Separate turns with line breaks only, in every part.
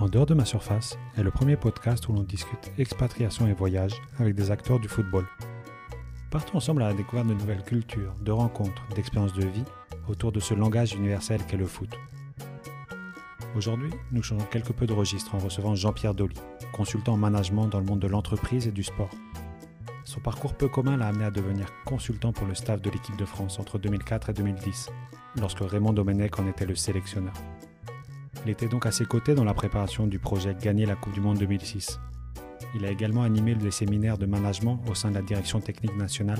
En dehors de ma surface est le premier podcast où l'on discute expatriation et voyage avec des acteurs du football. Partons ensemble à la découverte de nouvelles cultures, de rencontres, d'expériences de vie autour de ce langage universel qu'est le foot. Aujourd'hui, nous changeons quelque peu de registre en recevant Jean-Pierre Dolly, consultant en management dans le monde de l'entreprise et du sport. Son parcours peu commun l'a amené à devenir consultant pour le staff de l'équipe de France entre 2004 et 2010, lorsque Raymond Domenech en était le sélectionneur. Il était donc à ses côtés dans la préparation du projet Gagner la Coupe du Monde 2006. Il a également animé des séminaires de management au sein de la direction technique nationale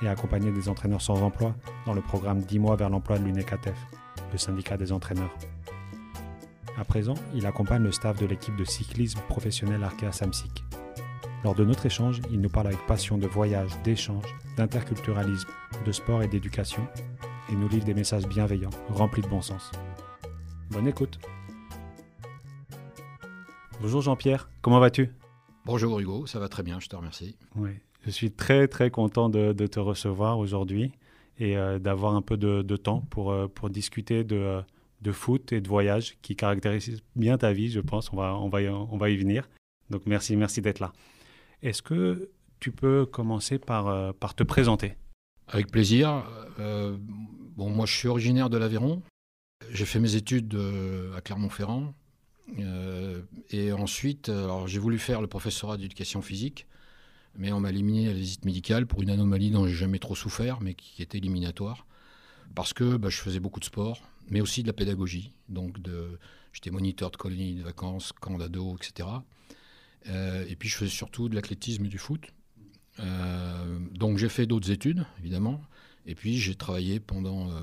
et accompagné des entraîneurs sans emploi dans le programme 10 mois vers l'emploi de l'UNECATEF, le syndicat des entraîneurs. À présent, il accompagne le staff de l'équipe de cyclisme professionnel Arkea Samsic. Lors de notre échange, il nous parle avec passion de voyages, d'échanges, d'interculturalisme, de sport et d'éducation, et nous livre des messages bienveillants, remplis de bon sens. Bonne écoute.
Bonjour Jean-Pierre, comment vas-tu Bonjour Hugo, ça va très bien, je te remercie. Oui,
je suis très très content de, te recevoir aujourd'hui et euh, d'avoir un peu de, temps pour, euh, pour discuter de, euh, de, foot et de voyage qui caractérisent bien ta vie, je pense. On va, on va, y, on va y venir. Donc merci, merci d'être là. Est-ce que
tu peux commencer par, par te présenter Avec plaisir. bon, moi je suis originaire de l'Aveyron, j'ai fait mes études euh, à Clermont-Ferrand. Euh, et ensuite, j'ai voulu faire le professorat d'éducation physique, mais on m'a éliminé à la visite médicale pour une anomalie dont j'ai jamais trop souffert, mais qui était éliminatoire, parce que bah, je faisais beaucoup de sport, mais aussi de la pédagogie. Donc, j'étais moniteur de colonies de vacances, camp d'ado, etc. Euh, et puis, je faisais surtout de l'athlétisme et du foot. donc, j'ai fait d'autres études, évidemment. Et puis j'ai travaillé pendant, euh,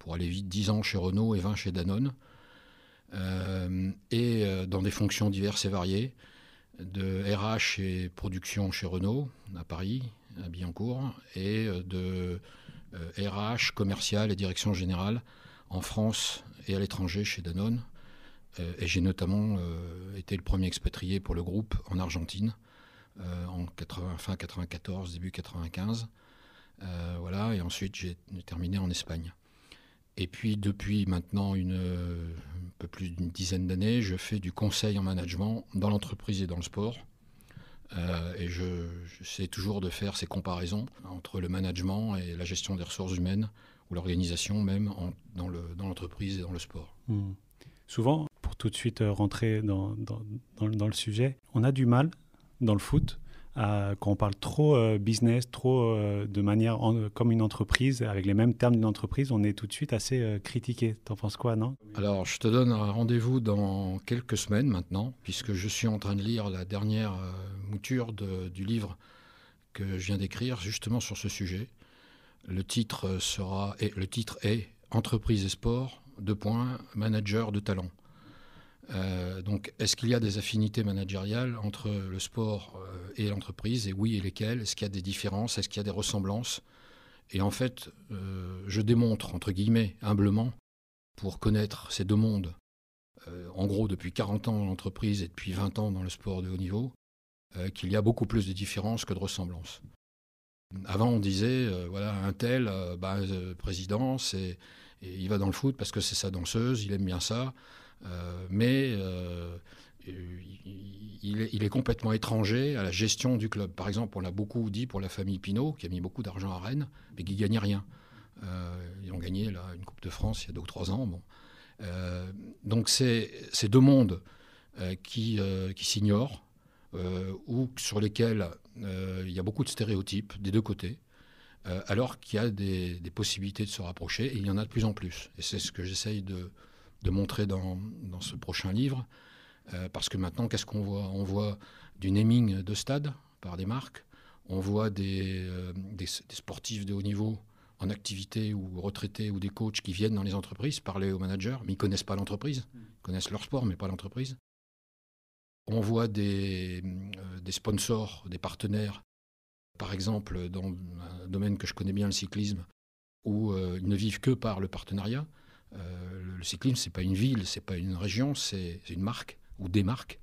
pour aller vite, 10 ans chez Renault et 20 chez Danone, euh, et euh, dans des fonctions diverses et variées, de RH et production chez Renault, à Paris, à Billancourt, et de RH, commercial et direction générale en France et à l'étranger chez Danone. et j'ai notamment été le premier expatrié pour le groupe en Argentine en fin 1994, début 1995. Euh, voilà, et ensuite j'ai terminé en Espagne. Et puis depuis maintenant une, un peu plus d'une dizaine d'années, je fais du conseil en management dans l'entreprise et dans le sport. Euh, et je, j'essaie toujours de faire ces comparaisons entre le management et la gestion des ressources humaines, ou l'organisation même dans, l'entreprise et dans le sport.
Hmm. Souvent, pour tout de suite euh, rentrer dans le sujet, on a du mal dans le foot euh, quand on parle trop euh, business, trop euh, de manière comme une entreprise, avec les mêmes termes d'une
entreprise, on est tout de suite assez critiqué. T'en penses quoi, non Alors, je te donne un rendez-vous dans quelques semaines maintenant, puisque je suis en train de lire la dernière mouture du livre que je viens d'écrire justement sur ce sujet. Le titre sera et le titre est Entreprise et sport, deux points, manager de talent. Euh, donc, est-ce qu'il y a des affinités managériales entre le sport euh, et l'entreprise Et oui, et lesquelles Est-ce qu'il y a des différences Est-ce qu'il y a des ressemblances Et en fait, euh, je démontre, entre guillemets, humblement, pour connaître ces deux mondes, en gros depuis 40 ans dans l'entreprise et depuis 20 ans dans le sport de haut niveau, qu'il y a beaucoup plus de différences que de ressemblances. Avant, on disait, voilà, un tel, bah, président, et il va dans le foot parce que c'est sa danseuse, il aime bien ça. Euh, mais euh, il est, complètement étranger à la gestion du club. Par exemple, on l'a beaucoup dit pour la famille Pinault, qui a mis beaucoup d'argent à Rennes, mais qui ne gagnait rien. Euh, ils ont gagné là, une Coupe de France il y a deux ou trois ans. Bon. donc c'est deux mondes qui, qui s'ignorent, ou sur lesquels il y a beaucoup de stéréotypes des deux côtés, alors qu'il y a des, des, possibilités de se rapprocher, et il y en a de plus en plus. Et c'est ce que j'essaye de, de montrer dans, ce prochain livre. Euh, parce que maintenant, qu'est-ce qu'on voit On voit du naming de stade par des marques, on voit euh, des, des, sportifs de haut niveau en activité ou retraités ou des coachs qui viennent dans les entreprises parler aux managers, mais ils connaissent pas l'entreprise, mmh. connaissent leur sport mais pas l'entreprise. On voit des, euh, des sponsors, des partenaires, par exemple dans un domaine que je connais bien, le cyclisme, où ils ne vivent que par le partenariat le, euh, le, cyclisme, c'est pas une ville, c'est pas une région, c'est une marque ou des marques.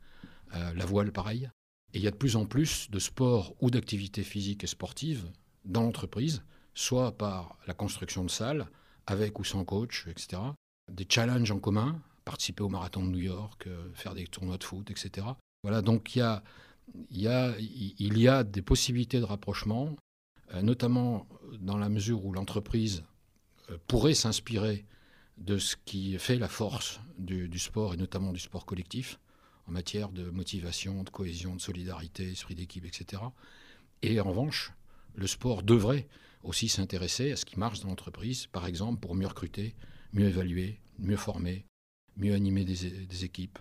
Euh, la voile, pareil. Et il y a de plus en plus de sports ou d'activités physiques et sportives dans l'entreprise, soit par la construction de salles, avec ou sans coach, etc. Des challenges en commun, participer au marathon de New York, euh, faire des tournois de foot, etc. Voilà, donc il y a, y a, il y a des possibilités de rapprochement, notamment dans la mesure où l'entreprise pourrait s'inspirer de ce qui fait la force du, sport, et notamment du sport collectif, en matière de motivation, de cohésion, de solidarité, esprit d'équipe, etc. Et en revanche, le sport devrait aussi s'intéresser à ce qui marche dans l'entreprise, par exemple pour mieux recruter, mieux évaluer, mieux former, mieux animer des, équipes,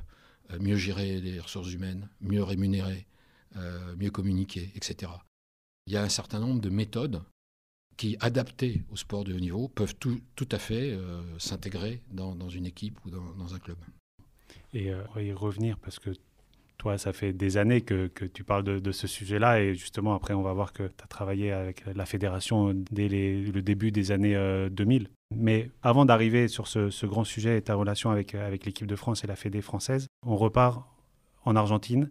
euh, mieux gérer les ressources humaines, mieux rémunérer, euh, mieux communiquer, etc. Il y a un certain nombre de méthodes qui, adaptés au sport de haut niveau, peuvent tout, à fait euh, s'intégrer dans, une équipe ou dans, un club. Euh,
et revenir, parce que toi, ça fait des années que, tu parles de, ce sujet-là, et justement, après, on va voir que tu as travaillé avec la fédération dès le début des années 2000. Euh, Mais avant d'arriver sur ce, grand sujet et ta relation avec, avec l'équipe de France et la Fédé française, on repart en Argentine,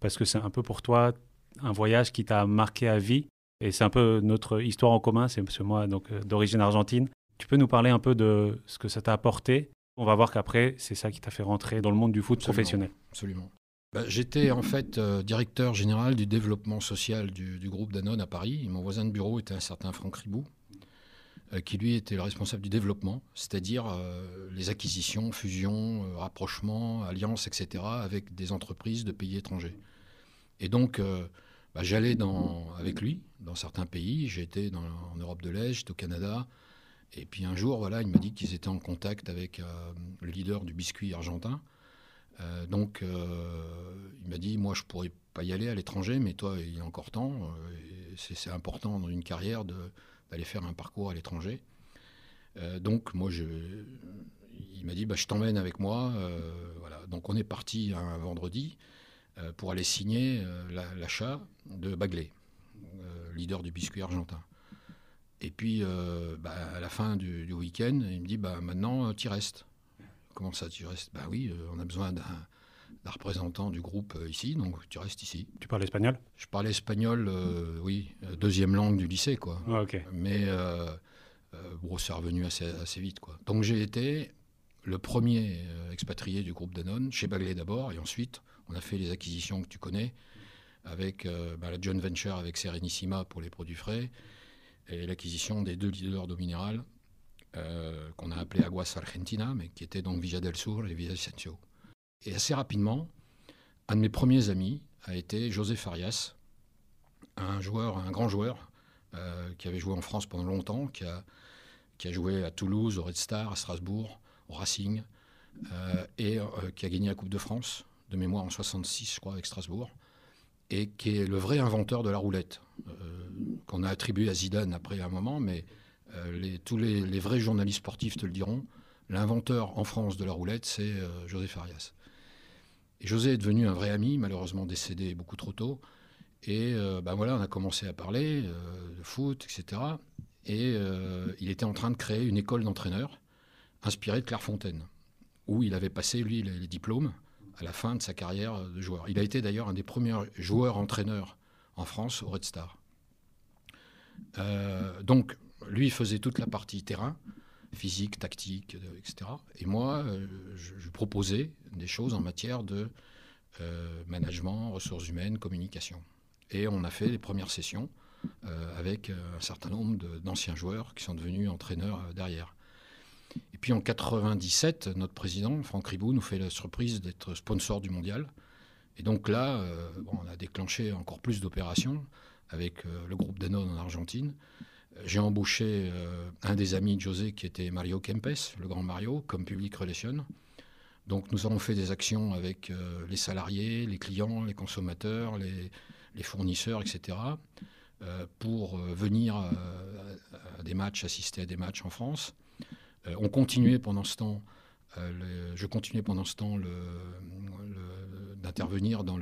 parce que c'est un peu pour toi un voyage qui t'a marqué à vie et c'est un peu notre histoire en commun, c'est moi donc euh, d'origine argentine. Tu peux nous parler un peu de ce que ça t'a apporté On va voir qu'après, c'est ça qui t'a fait rentrer dans le monde du foot professionnel.
Absolument. Bah, j'étais en fait euh, directeur général du développement social du, groupe Danone à Paris. mon voisin de bureau était un certain Franck Ribou, euh, qui lui était le responsable du développement, c'est-à-dire les acquisitions, fusions, rapprochements, alliances, etc., avec des entreprises de pays étrangers. Et donc, bah, j'allais avec lui dans certains pays. J'étais en Europe de l'Est, au Canada. Et puis un jour, voilà, il m'a dit qu'ils étaient en contact avec euh, le leader du biscuit argentin. Euh, donc, euh, il m'a dit, moi, je pourrais pas y aller à l'étranger, mais toi, il y a encore temps. c'est important dans une carrière d'aller faire un parcours à l'étranger. donc, moi, il m'a dit, bah, je t'emmène avec moi. voilà. Donc, on est parti un vendredi. Euh, pour aller signer euh, l'achat de Bagley, euh, leader du biscuit argentin. Et puis, bah, à la fin du, week-end, il me dit bah, Maintenant, tu restes. Comment ça, tu restes Bah oui, on a besoin d'un représentant du groupe ici, donc tu restes ici. Tu parles espagnol Je parle espagnol, oui, deuxième langue du lycée, quoi. Ah, Mais bon, c'est revenu assez, assez, vite, quoi. Donc j'ai été le premier expatrié du groupe Danone, chez Bagley d'abord, et ensuite on a fait les acquisitions que tu connais, avec euh, bah, la joint venture avec Serenissima pour les produits frais, et l'acquisition des deux leaders d'eau minérale, euh, qu'on a appelé Aguas Argentina, mais qui étaient donc Villa del Sur et Villa Vicencio. Et assez rapidement, un de mes premiers amis a été José Farias, un joueur, un grand joueur, euh, qui avait joué en France pendant longtemps, qui a, joué à Toulouse, au Red Star, à Strasbourg, au Racing, et qui a gagné la Coupe de France de mémoire en 66, je crois, avec Strasbourg, et qui est le vrai inventeur de la roulette, euh, qu'on a attribué à Zidane après un moment, mais euh, tous les, vrais journalistes sportifs te le diront, l'inventeur en France de la roulette, c'est euh, José Farias. Et José est devenu un vrai ami, malheureusement décédé beaucoup trop tôt, et ben voilà, on a commencé à parler de foot, etc. Et il était en train de créer une école d'entraîneurs inspirée de Claire Fontaine, où il avait passé, lui, les diplômes, à la fin de sa carrière de joueur. Il a été d'ailleurs un des premiers joueurs-entraîneurs en France au Red Star. Euh, donc, lui faisait toute la partie terrain, physique, tactique, euh, etc. Et moi, euh, je, proposais des choses en matière de management, ressources humaines, communication. Et on a fait les premières sessions avec un certain nombre d'anciens joueurs qui sont devenus entraîneurs derrière. Et puis en 97, notre président, Franck Ribou, nous fait la surprise d'être sponsor du mondial. Et donc là, euh, on a déclenché encore plus d'opérations avec euh, le groupe Danone en Argentine. J'ai embauché euh, un des amis de José qui était Mario Kempes, le grand Mario, comme public relation. Donc nous avons fait des actions avec les salariés, les clients, les consommateurs, les, les fournisseurs, etc. pour venir à des matchs, assister à des matchs en France. Euh, on continuait pendant ce temps, euh, je continuais pendant ce temps d'intervenir dans,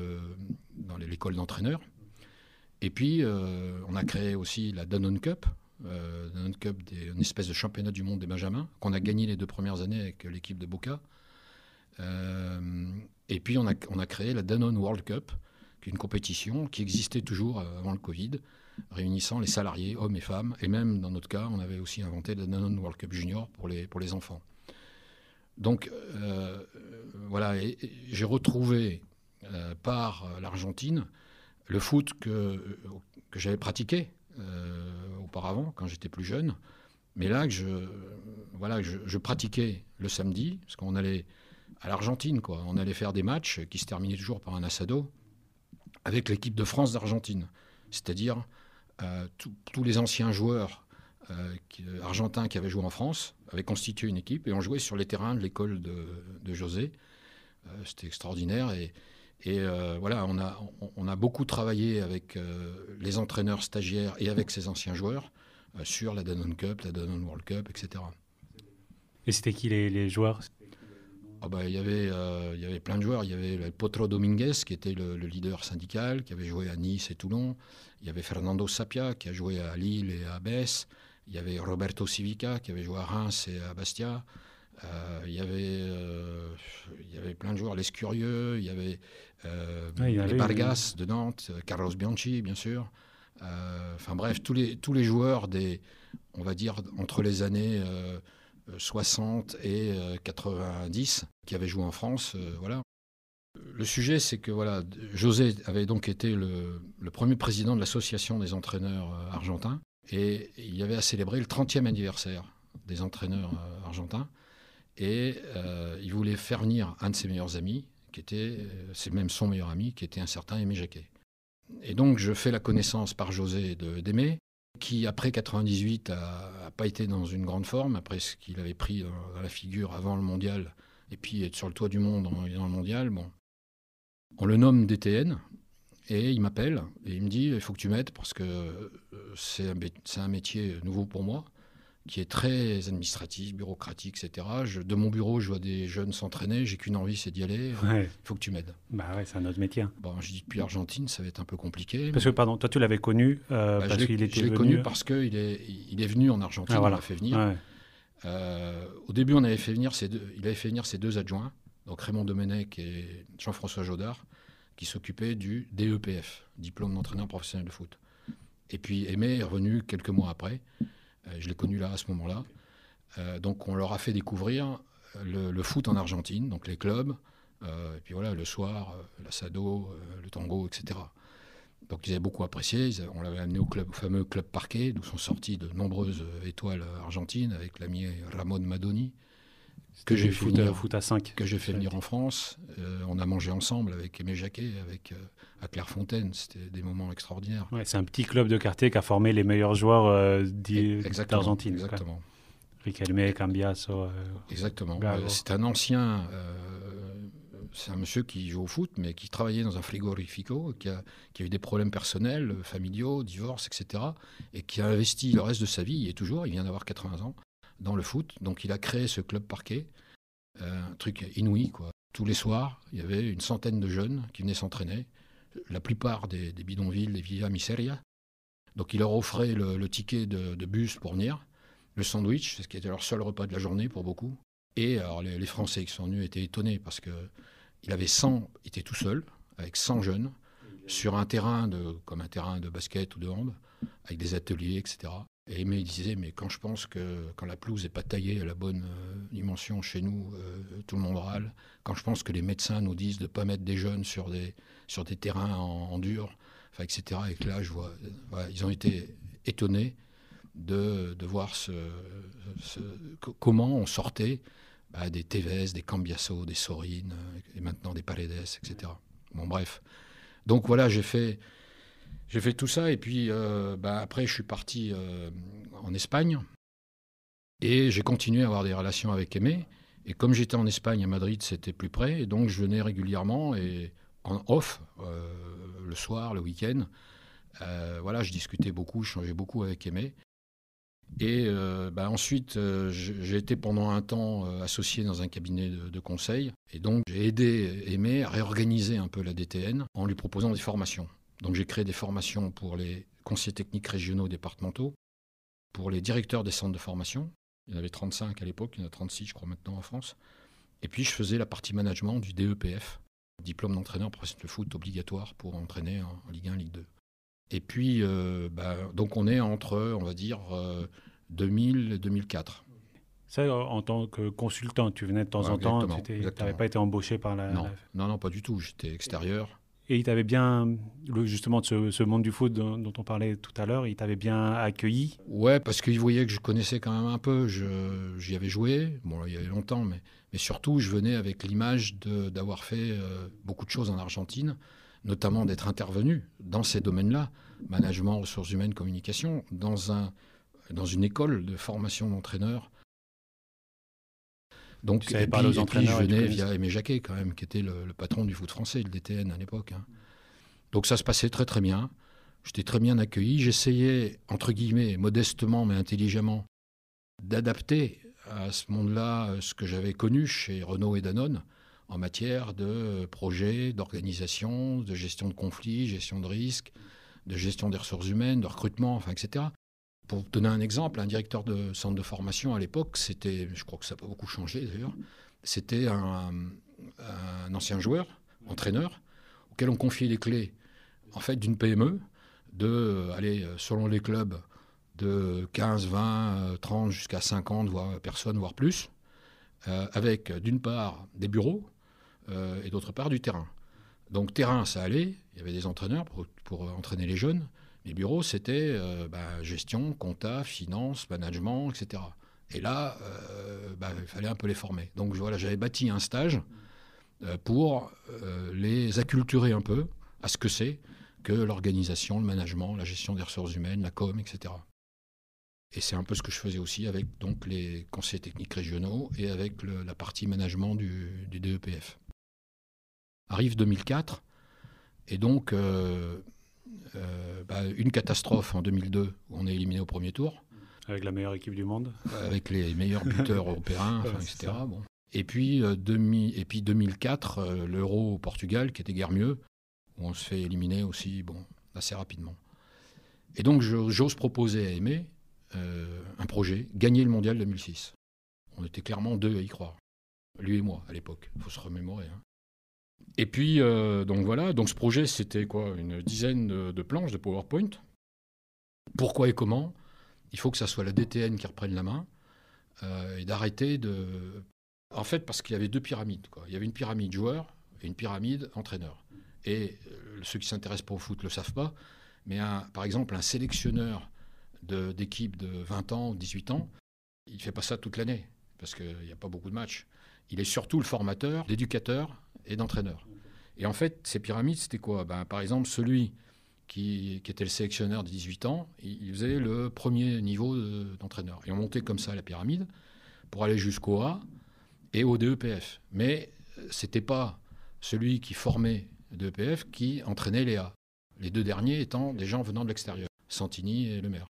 l'école d'entraîneurs. Et puis, euh, on a créé aussi la Danone Cup, une espèce de championnat du monde des Benjamins, qu'on a gagné les deux premières années avec l'équipe de Boca. et puis, on a, on a créé la Danone World Cup, qui est une compétition qui existait toujours avant le Covid, réunissant les salariés, hommes et femmes. Et même, dans notre cas, on avait aussi inventé le Danone World Cup Junior pour les, pour les enfants. Donc, euh, voilà, et, j'ai retrouvé euh, par l'Argentine le foot que, que j'avais pratiqué euh, auparavant, quand j'étais plus jeune. Mais là, que je, voilà, je, je pratiquais le samedi, parce qu'on allait à l'Argentine, quoi. On allait faire des matchs qui se terminaient toujours par un assado avec l'équipe de France d'Argentine. C'est-à-dire euh, tous les anciens joueurs euh, euh, argentins qui avaient joué en France avaient constitué une équipe et ont joué sur les terrains de l'école de, José. C'était extraordinaire et, et voilà, on a, on a, beaucoup travaillé avec les entraîneurs stagiaires et avec ces anciens joueurs sur la Danone Cup, la Danone World Cup, etc. Et c'était qui les joueurs ah bah, il, y avait, euh, il y avait plein de joueurs. Il y avait le Potro Dominguez, qui était le, leader syndical, qui avait joué à Nice et Toulon. Il y avait Fernando Sapia, qui a joué à Lille et à Besse. Il y avait Roberto Civica, qui avait joué à Reims et à Bastia. Euh, il, y avait, euh, il y avait plein de joueurs, Les Curieux, il y avait les Vargas de Nantes, Carlos Bianchi, bien sûr. Enfin bref, tous les, tous les joueurs des, on va dire, entre les années 60 et 90 euh, qui avait joué en France. Euh, voilà. Le sujet, c'est que voilà, José avait donc été le, premier président de l'association des entraîneurs euh, argentins et il avait à célébrer le 30e anniversaire des entraîneurs argentins et il voulait faire venir un de ses meilleurs amis, qui était, c'est même son meilleur ami, qui était un certain Aimé Jacquet. Et donc je fais la connaissance par José d'Aimé, qui après 98 a, pas été dans une grande forme après ce qu'il avait pris dans, la figure avant le mondial et puis être sur le toit du monde dans le mondial. Bon, on le nomme DTN et il m'appelle et il me dit il faut que tu m'aides parce que euh, c'est un métier nouveau pour moi qui est très administratif, bureaucratique, etc. de mon bureau, je vois des jeunes s'entraîner, j'ai qu'une envie, c'est d'y aller. Il faut que tu m'aides. Bah ouais, c'est un autre métier. Hein. Bon, je dis depuis Argentine, ça va être un peu compliqué. Parce que,
pardon, toi, tu l'avais connu euh, bah, parce qu'il était Je l'ai connu euh. parce
qu'il est, il est venu en Argentine, ah, on l'a fait venir. Euh, au début, on avait fait venir deux, il avait fait venir ses deux adjoints, donc Raymond Domenech et Jean-François Jodard, qui s'occupaient du DEPF, diplôme d'entraîneur professionnel de foot. Et puis Aimé est revenu quelques mois après. Euh, je l'ai connu là à ce moment-là. Euh, donc on leur a fait découvrir euh, le, foot en Argentine, donc les clubs, et puis voilà, le soir, la sado, le tango, etc. Donc ils avaient beaucoup apprécié. on l'avait amené au, club, au fameux club Parquet, d'où sont sorties de nombreuses étoiles argentines, avec l'ami Ramon Madoni, euh, que j'ai fait venir, à 5. Que j'ai fait venir en France. Euh, on a mangé ensemble avec Aimé Jacquet, avec, euh, à Clairefontaine. C'était des moments extraordinaires.
c'est un petit club de quartier qui a formé les meilleurs joueurs e-, d'Argentine. Exactement. Riquelme,
Cambiaso. exactement. c'est un ancien. c'est un monsieur qui joue au foot, mais qui travaillait dans un frigorifico, qui a, qui a eu des problèmes personnels, familiaux, divorce, etc. Et qui a investi le reste de sa vie, est toujours, il vient d'avoir 80 ans, dans le foot. Donc il a créé ce club parquet, euh, un truc inouï. Quoi. Tous les soirs, il y avait une centaine de jeunes qui venaient s'entraîner, la plupart des, bidonvilles, des Villa Miseria. Donc il leur offrait le, ticket de, bus pour venir, le sandwich, c'est ce qui était leur seul repas de la journée pour beaucoup. Et alors les, Français qui sont venus étaient étonnés parce que il avait 100, il était tout seul, avec 100 jeunes, sur un terrain de, comme un terrain de basket ou de hand, avec des ateliers, etc. Et il disait, mais quand je pense que quand la pelouse n'est pas taillée à la bonne euh, dimension chez nous, euh, tout le monde râle. Quand je pense que les médecins nous disent de ne pas mettre des jeunes sur des, sur des terrains en, dur, enfin, etc. Et que là, je vois, euh, ils ont été étonnés de, de voir ce, comment on sortait bah, des TVS des Cambiasso, des Sorines, et maintenant des Paredes, etc. Bon, bref. Donc voilà, j'ai fait j'ai fait tout ça et puis euh, bah, après je suis parti euh, en Espagne et j'ai continué à avoir des relations avec Aimé. Et comme j'étais en Espagne, à Madrid, c'était plus près, et donc je venais régulièrement et en off, euh, le soir, le week-end. voilà, je discutais beaucoup, je changeais beaucoup avec Aimé. Et bah, ensuite, j'ai été pendant un temps associé dans un cabinet de, de conseil. Et donc, j'ai aidé Aimé à réorganiser un peu la DTN en lui proposant des formations. Donc j'ai créé des formations pour les conseillers techniques régionaux départementaux, pour les directeurs des centres de formation. Il y en avait 35 à l'époque, il y en a 36 je crois maintenant en France. Et puis je faisais la partie management du DEPF, diplôme d'entraîneur professionnel de foot obligatoire pour entraîner en Ligue 1, Ligue 2. Et puis, euh, bah, donc on est entre, on va dire, 2000 euh, et 2004.
Ça, en tant que consultant, tu venais de temps en temps, tu n'avais pas été embauché par la... non,
non, pas du tout, j'étais extérieur.
Et il t'avait bien, justement, de ce, monde du foot dont, on parlait
tout à l'heure, il t'avait bien accueilli Ouais, parce qu'il voyait que je connaissais quand même un peu. J'y avais joué, bon, il y avait longtemps, mais, mais surtout, je venais avec l'image d'avoir fait euh, beaucoup de choses en Argentine, notamment d'être intervenu dans ces domaines-là, management, ressources humaines, communication, dans, un, dans une école de formation d'entraîneurs donc, et aux je venais via Aimé Jacquet, quand même, qui était le, patron du foot français, le DTN à l'époque. Hein. Donc ça se passait très très bien. J'étais très bien accueilli. J'essayais, entre guillemets, modestement mais intelligemment, d'adapter à ce monde-là euh, ce que j'avais connu chez Renault et Danone en matière de euh, projet, d'organisation, de gestion de conflits, gestion de risques, de gestion des ressources humaines, de recrutement, enfin, etc. Pour donner un exemple, un directeur de centre de formation à l'époque, c'était, je crois que ça n'a pas beaucoup changé d'ailleurs, c'était un, ancien joueur, entraîneur, auquel on confiait les clés en fait d'une PME, de aller selon les clubs de 15, 20, 30 jusqu'à 50 voire, personnes, voire plus, euh, avec d'une part des bureaux euh, et d'autre part du terrain. Donc terrain, ça allait, il y avait des entraîneurs pour entraîner les jeunes, les bureaux, c'était euh, bah, gestion, compta, finance, management, etc. Et là, euh, bah, il fallait un peu les former. Donc voilà, j'avais bâti un stage euh, pour les acculturer un peu à ce que c'est que l'organisation, le management, la gestion des ressources humaines, la com, etc. Et c'est un peu ce que je faisais aussi avec donc, les conseillers techniques régionaux et avec la partie management du, du, DEPF. Arrive 2004, et donc euh, bah, une catastrophe en 2002, où on est éliminé au premier tour.
Avec la meilleure équipe du monde
Avec les meilleurs buteurs européens, etc. Bon. Et, puis, euh, et puis 2004, euh, l'euro au Portugal, qui était guère mieux, où on se fait éliminer aussi bon, assez rapidement. Et donc j'ose proposer à Aimé un projet, gagner le mondial 2006. On était clairement deux à y croire, lui et moi à l'époque, il faut se remémorer. Hein. Et puis, euh, donc voilà, donc ce projet, c'était quoi Une dizaine de, planches de PowerPoint. Pourquoi et comment Il faut que ça soit la DTN qui reprenne la main euh, et d'arrêter de. En fait, parce qu'il y avait deux pyramides. Quoi. Il y avait une pyramide joueur et une pyramide entraîneur. Et euh, ceux qui s'intéressent pas au foot ne le savent pas, mais par exemple, un sélectionneur d'équipe de, 20 ans, ou 18 ans, il ne fait pas ça toute l'année, parce qu'il n'y a pas beaucoup de matchs. Il est surtout le formateur, l'éducateur et d'entraîneur. Et en fait, ces pyramides, c'était quoi ben, Par exemple, celui qui, était le sélectionneur de 18 ans, il, faisait le premier niveau d'entraîneur. et on montait comme ça la pyramide pour aller jusqu'au A et au DEPF. Mais euh, c'était pas celui qui formait le DEPF qui entraînait les A. Les deux derniers étant des gens venant de l'extérieur, Santini et le maire.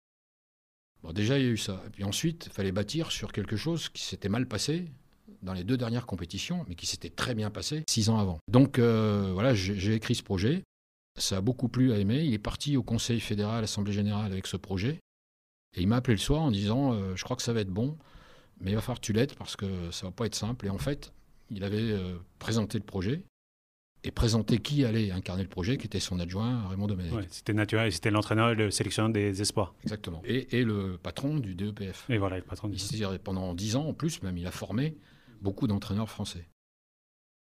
déjà, il y a eu ça. Et puis ensuite, il fallait bâtir sur quelque chose qui s'était mal passé dans les deux dernières compétitions, mais qui s'était très bien passé six ans avant. Donc euh, voilà, j'ai écrit ce projet. Ça a beaucoup plu à Aimé. Il est parti au Conseil fédéral, Assemblée générale avec ce projet. Et il m'a appelé le soir en disant euh, Je crois que ça va être bon, mais il va falloir que tu l'aides parce que ça va pas être simple. Et en fait, il avait euh, présenté le projet et présenté qui allait incarner le projet, qui était son adjoint Raymond Domenech.
c'était naturel, c'était l'entraîneur et le
sélectionneur des espoirs. Exactement. Et, et, le patron du DEPF. Et voilà, le patron du DEPF. pendant dix ans en plus, même, il a formé beaucoup d'entraîneurs français.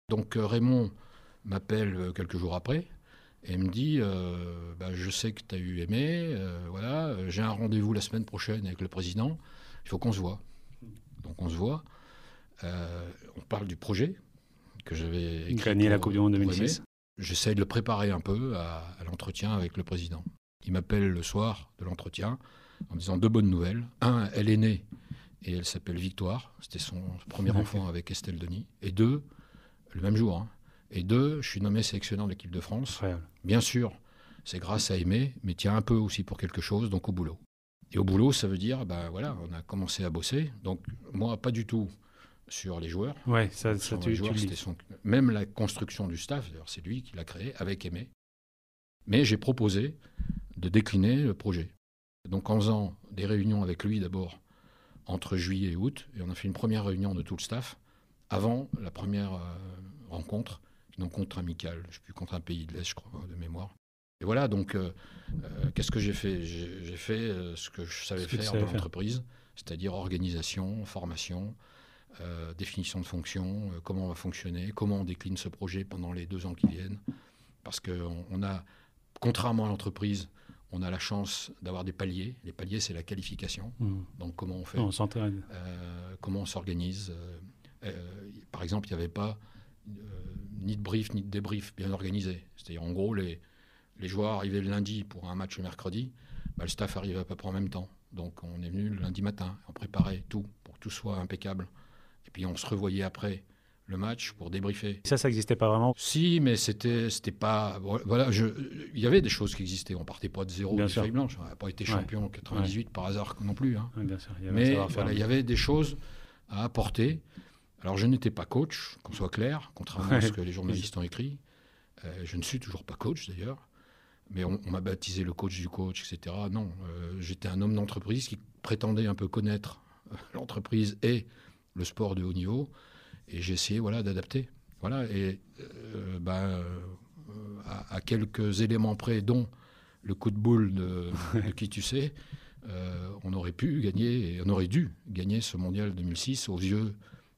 Donc euh, Raymond m'appelle euh, quelques jours après et me dit euh, bah, Je sais que tu as eu aimé, voilà, j'ai un rendez-vous la semaine prochaine avec le président, il faut qu'on se voit. Donc on se voit, on parle du projet que j'avais gagné la Coupe du Monde 2006. J'essaie de le préparer un peu à, à l'entretien avec le président. Il m'appelle le soir de l'entretien en me disant deux bonnes nouvelles. Un, elle est née et elle s'appelle Victoire. C'était son premier enfant avec Estelle Denis. Et deux, le même jour. Hein. Et deux, je suis nommé sélectionneur de l'équipe de France. Bien sûr, c'est grâce à Aimé, mais tiens un peu aussi pour quelque chose, donc au boulot. Et au boulot, ça veut dire, ben voilà, on a commencé à bosser. Donc moi, pas du tout sur les joueurs. Ouais, ça, ça joueurs, Même la construction du staff, c'est lui qui l'a créé avec Aimé. Mais j'ai proposé de décliner le projet. Donc en faisant des réunions avec lui d'abord entre juillet et août. Et on a fait une première réunion de tout le staff avant la première euh, rencontre, une rencontre amicale, je ne plus, contre un pays de l'Est, je crois, de mémoire. Et voilà, donc, euh, euh, qu'est-ce que j'ai fait J'ai fait ce que je savais faire dans l'entreprise, c'est-à-dire organisation, formation, définition de fonction, comment on va fonctionner, comment on décline ce projet pendant les deux ans qui viennent. Parce qu'on a, contrairement à l'entreprise, on a la chance d'avoir des paliers. Les paliers, c'est la qualification. Mmh. Donc, comment on fait On s'entraîne. Euh, comment on s'organise euh, euh, Par exemple, il n'y avait pas ni de brief ni de débrief bien organisé. C'est-à-dire, en gros, les, joueurs arrivaient le lundi pour un match le mercredi. Bah, le staff arrivait à peu près en même temps. Donc, on est venu le lundi matin, on préparait tout pour que tout soit impeccable. Et puis, on se revoyait après match pour débriefer. Ça, ça n'existait pas vraiment Si, mais c'était, c'était pas. Voilà, il y avait des choses qui existaient. On partait pas de zéro, bien On n'a pas été champion en 98 par hasard non plus. Hein. Il y avait mais il y avait des choses à apporter. Alors, je n'étais pas coach, qu'on soit clair, contrairement à ce que les journalistes ont écrit. Euh, je ne suis toujours pas coach d'ailleurs. Mais on, m'a baptisé le coach du coach, etc. Non, euh, j'étais un homme d'entreprise qui prétendait un peu connaître euh, l'entreprise et le sport de haut niveau. Et j'ai essayé voilà, d'adapter. Voilà, et euh, ben, euh, à, quelques éléments près, dont le coup de boule de, qui tu sais, euh, on aurait pu gagner, et on aurait dû gagner ce mondial 2006 aux yeux.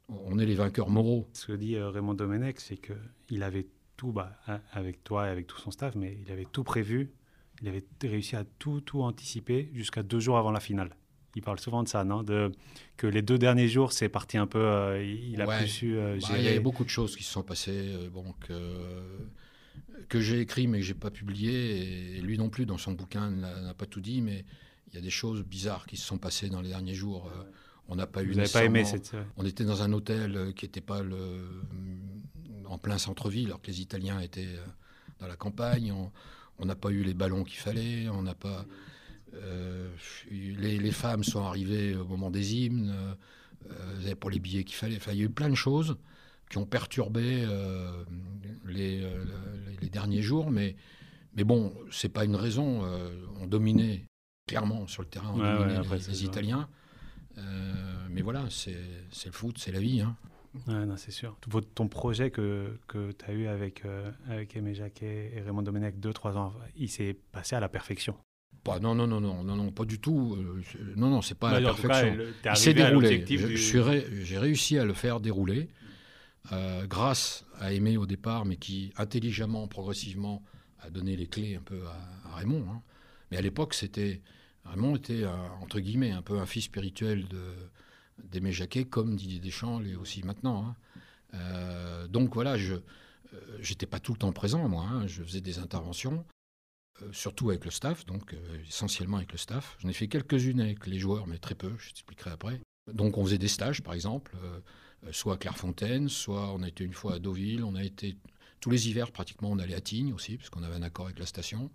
On est les vainqueurs moraux. Ce que dit Raymond Domenech, c'est qu'il avait
tout, bah, hein, avec toi et avec tout son staff, mais il avait tout prévu. Il avait réussi à tout, tout anticiper jusqu'à deux jours avant la finale il parle souvent de ça, non de, Que les deux derniers jours, c'est parti un peu. Euh, il a ouais. Euh, bah, il y a
beaucoup de choses qui se sont passées, euh, que, j'ai écrit mais que j'ai pas publié, et, lui non plus dans son bouquin n'a pas tout dit, mais il y a des choses bizarres qui se sont passées dans les derniers jours. on n'a pas eu. Vous pas aimé cette. On était dans un hôtel qui n'était pas le, en plein centre-ville, alors que les Italiens étaient dans la campagne. On n'a pas eu les ballons qu'il fallait. On n'a pas. Euh, les, femmes sont arrivées au moment des hymnes, euh, pour les billets qu'il fallait. il y a eu plein de choses qui ont perturbé euh, les, derniers jours, mais, mais bon, c'est pas une raison. on dominait clairement sur le terrain, on les, Italiens. mais voilà, c'est le foot, c'est la vie. Hein.
non, c'est sûr. Ton projet que, que tu as eu avec, avec Aimé Jacquet et Raymond Domenech 2-3 ans, il s'est passé à la perfection non,
non, non, non, non, non, pas du tout. Euh, non, non, c'est pas bah, la perfection. c'est déroulé. J'ai réussi à le faire dérouler euh, grâce à Aimé au départ, mais qui intelligemment, progressivement, a donné les clés un peu à, Raymond. Hein. Mais à l'époque, c'était Raymond était entre guillemets un peu un fils spirituel de d'Aimé Jacquet, comme Didier Deschamps l'est aussi maintenant. Hein. Euh, donc voilà, je n'étais j'étais pas tout le temps présent, moi. Hein. Je faisais des interventions. Euh, surtout avec le staff, donc euh, essentiellement avec le staff. J'en ai fait quelques-unes avec les joueurs, mais très peu, je t'expliquerai après. Donc on faisait des stages, par exemple, euh, soit à Clairefontaine, soit on a été une fois à Deauville, on a été tous les hivers pratiquement, on allait à Tignes aussi, parce qu'on avait un accord avec la station.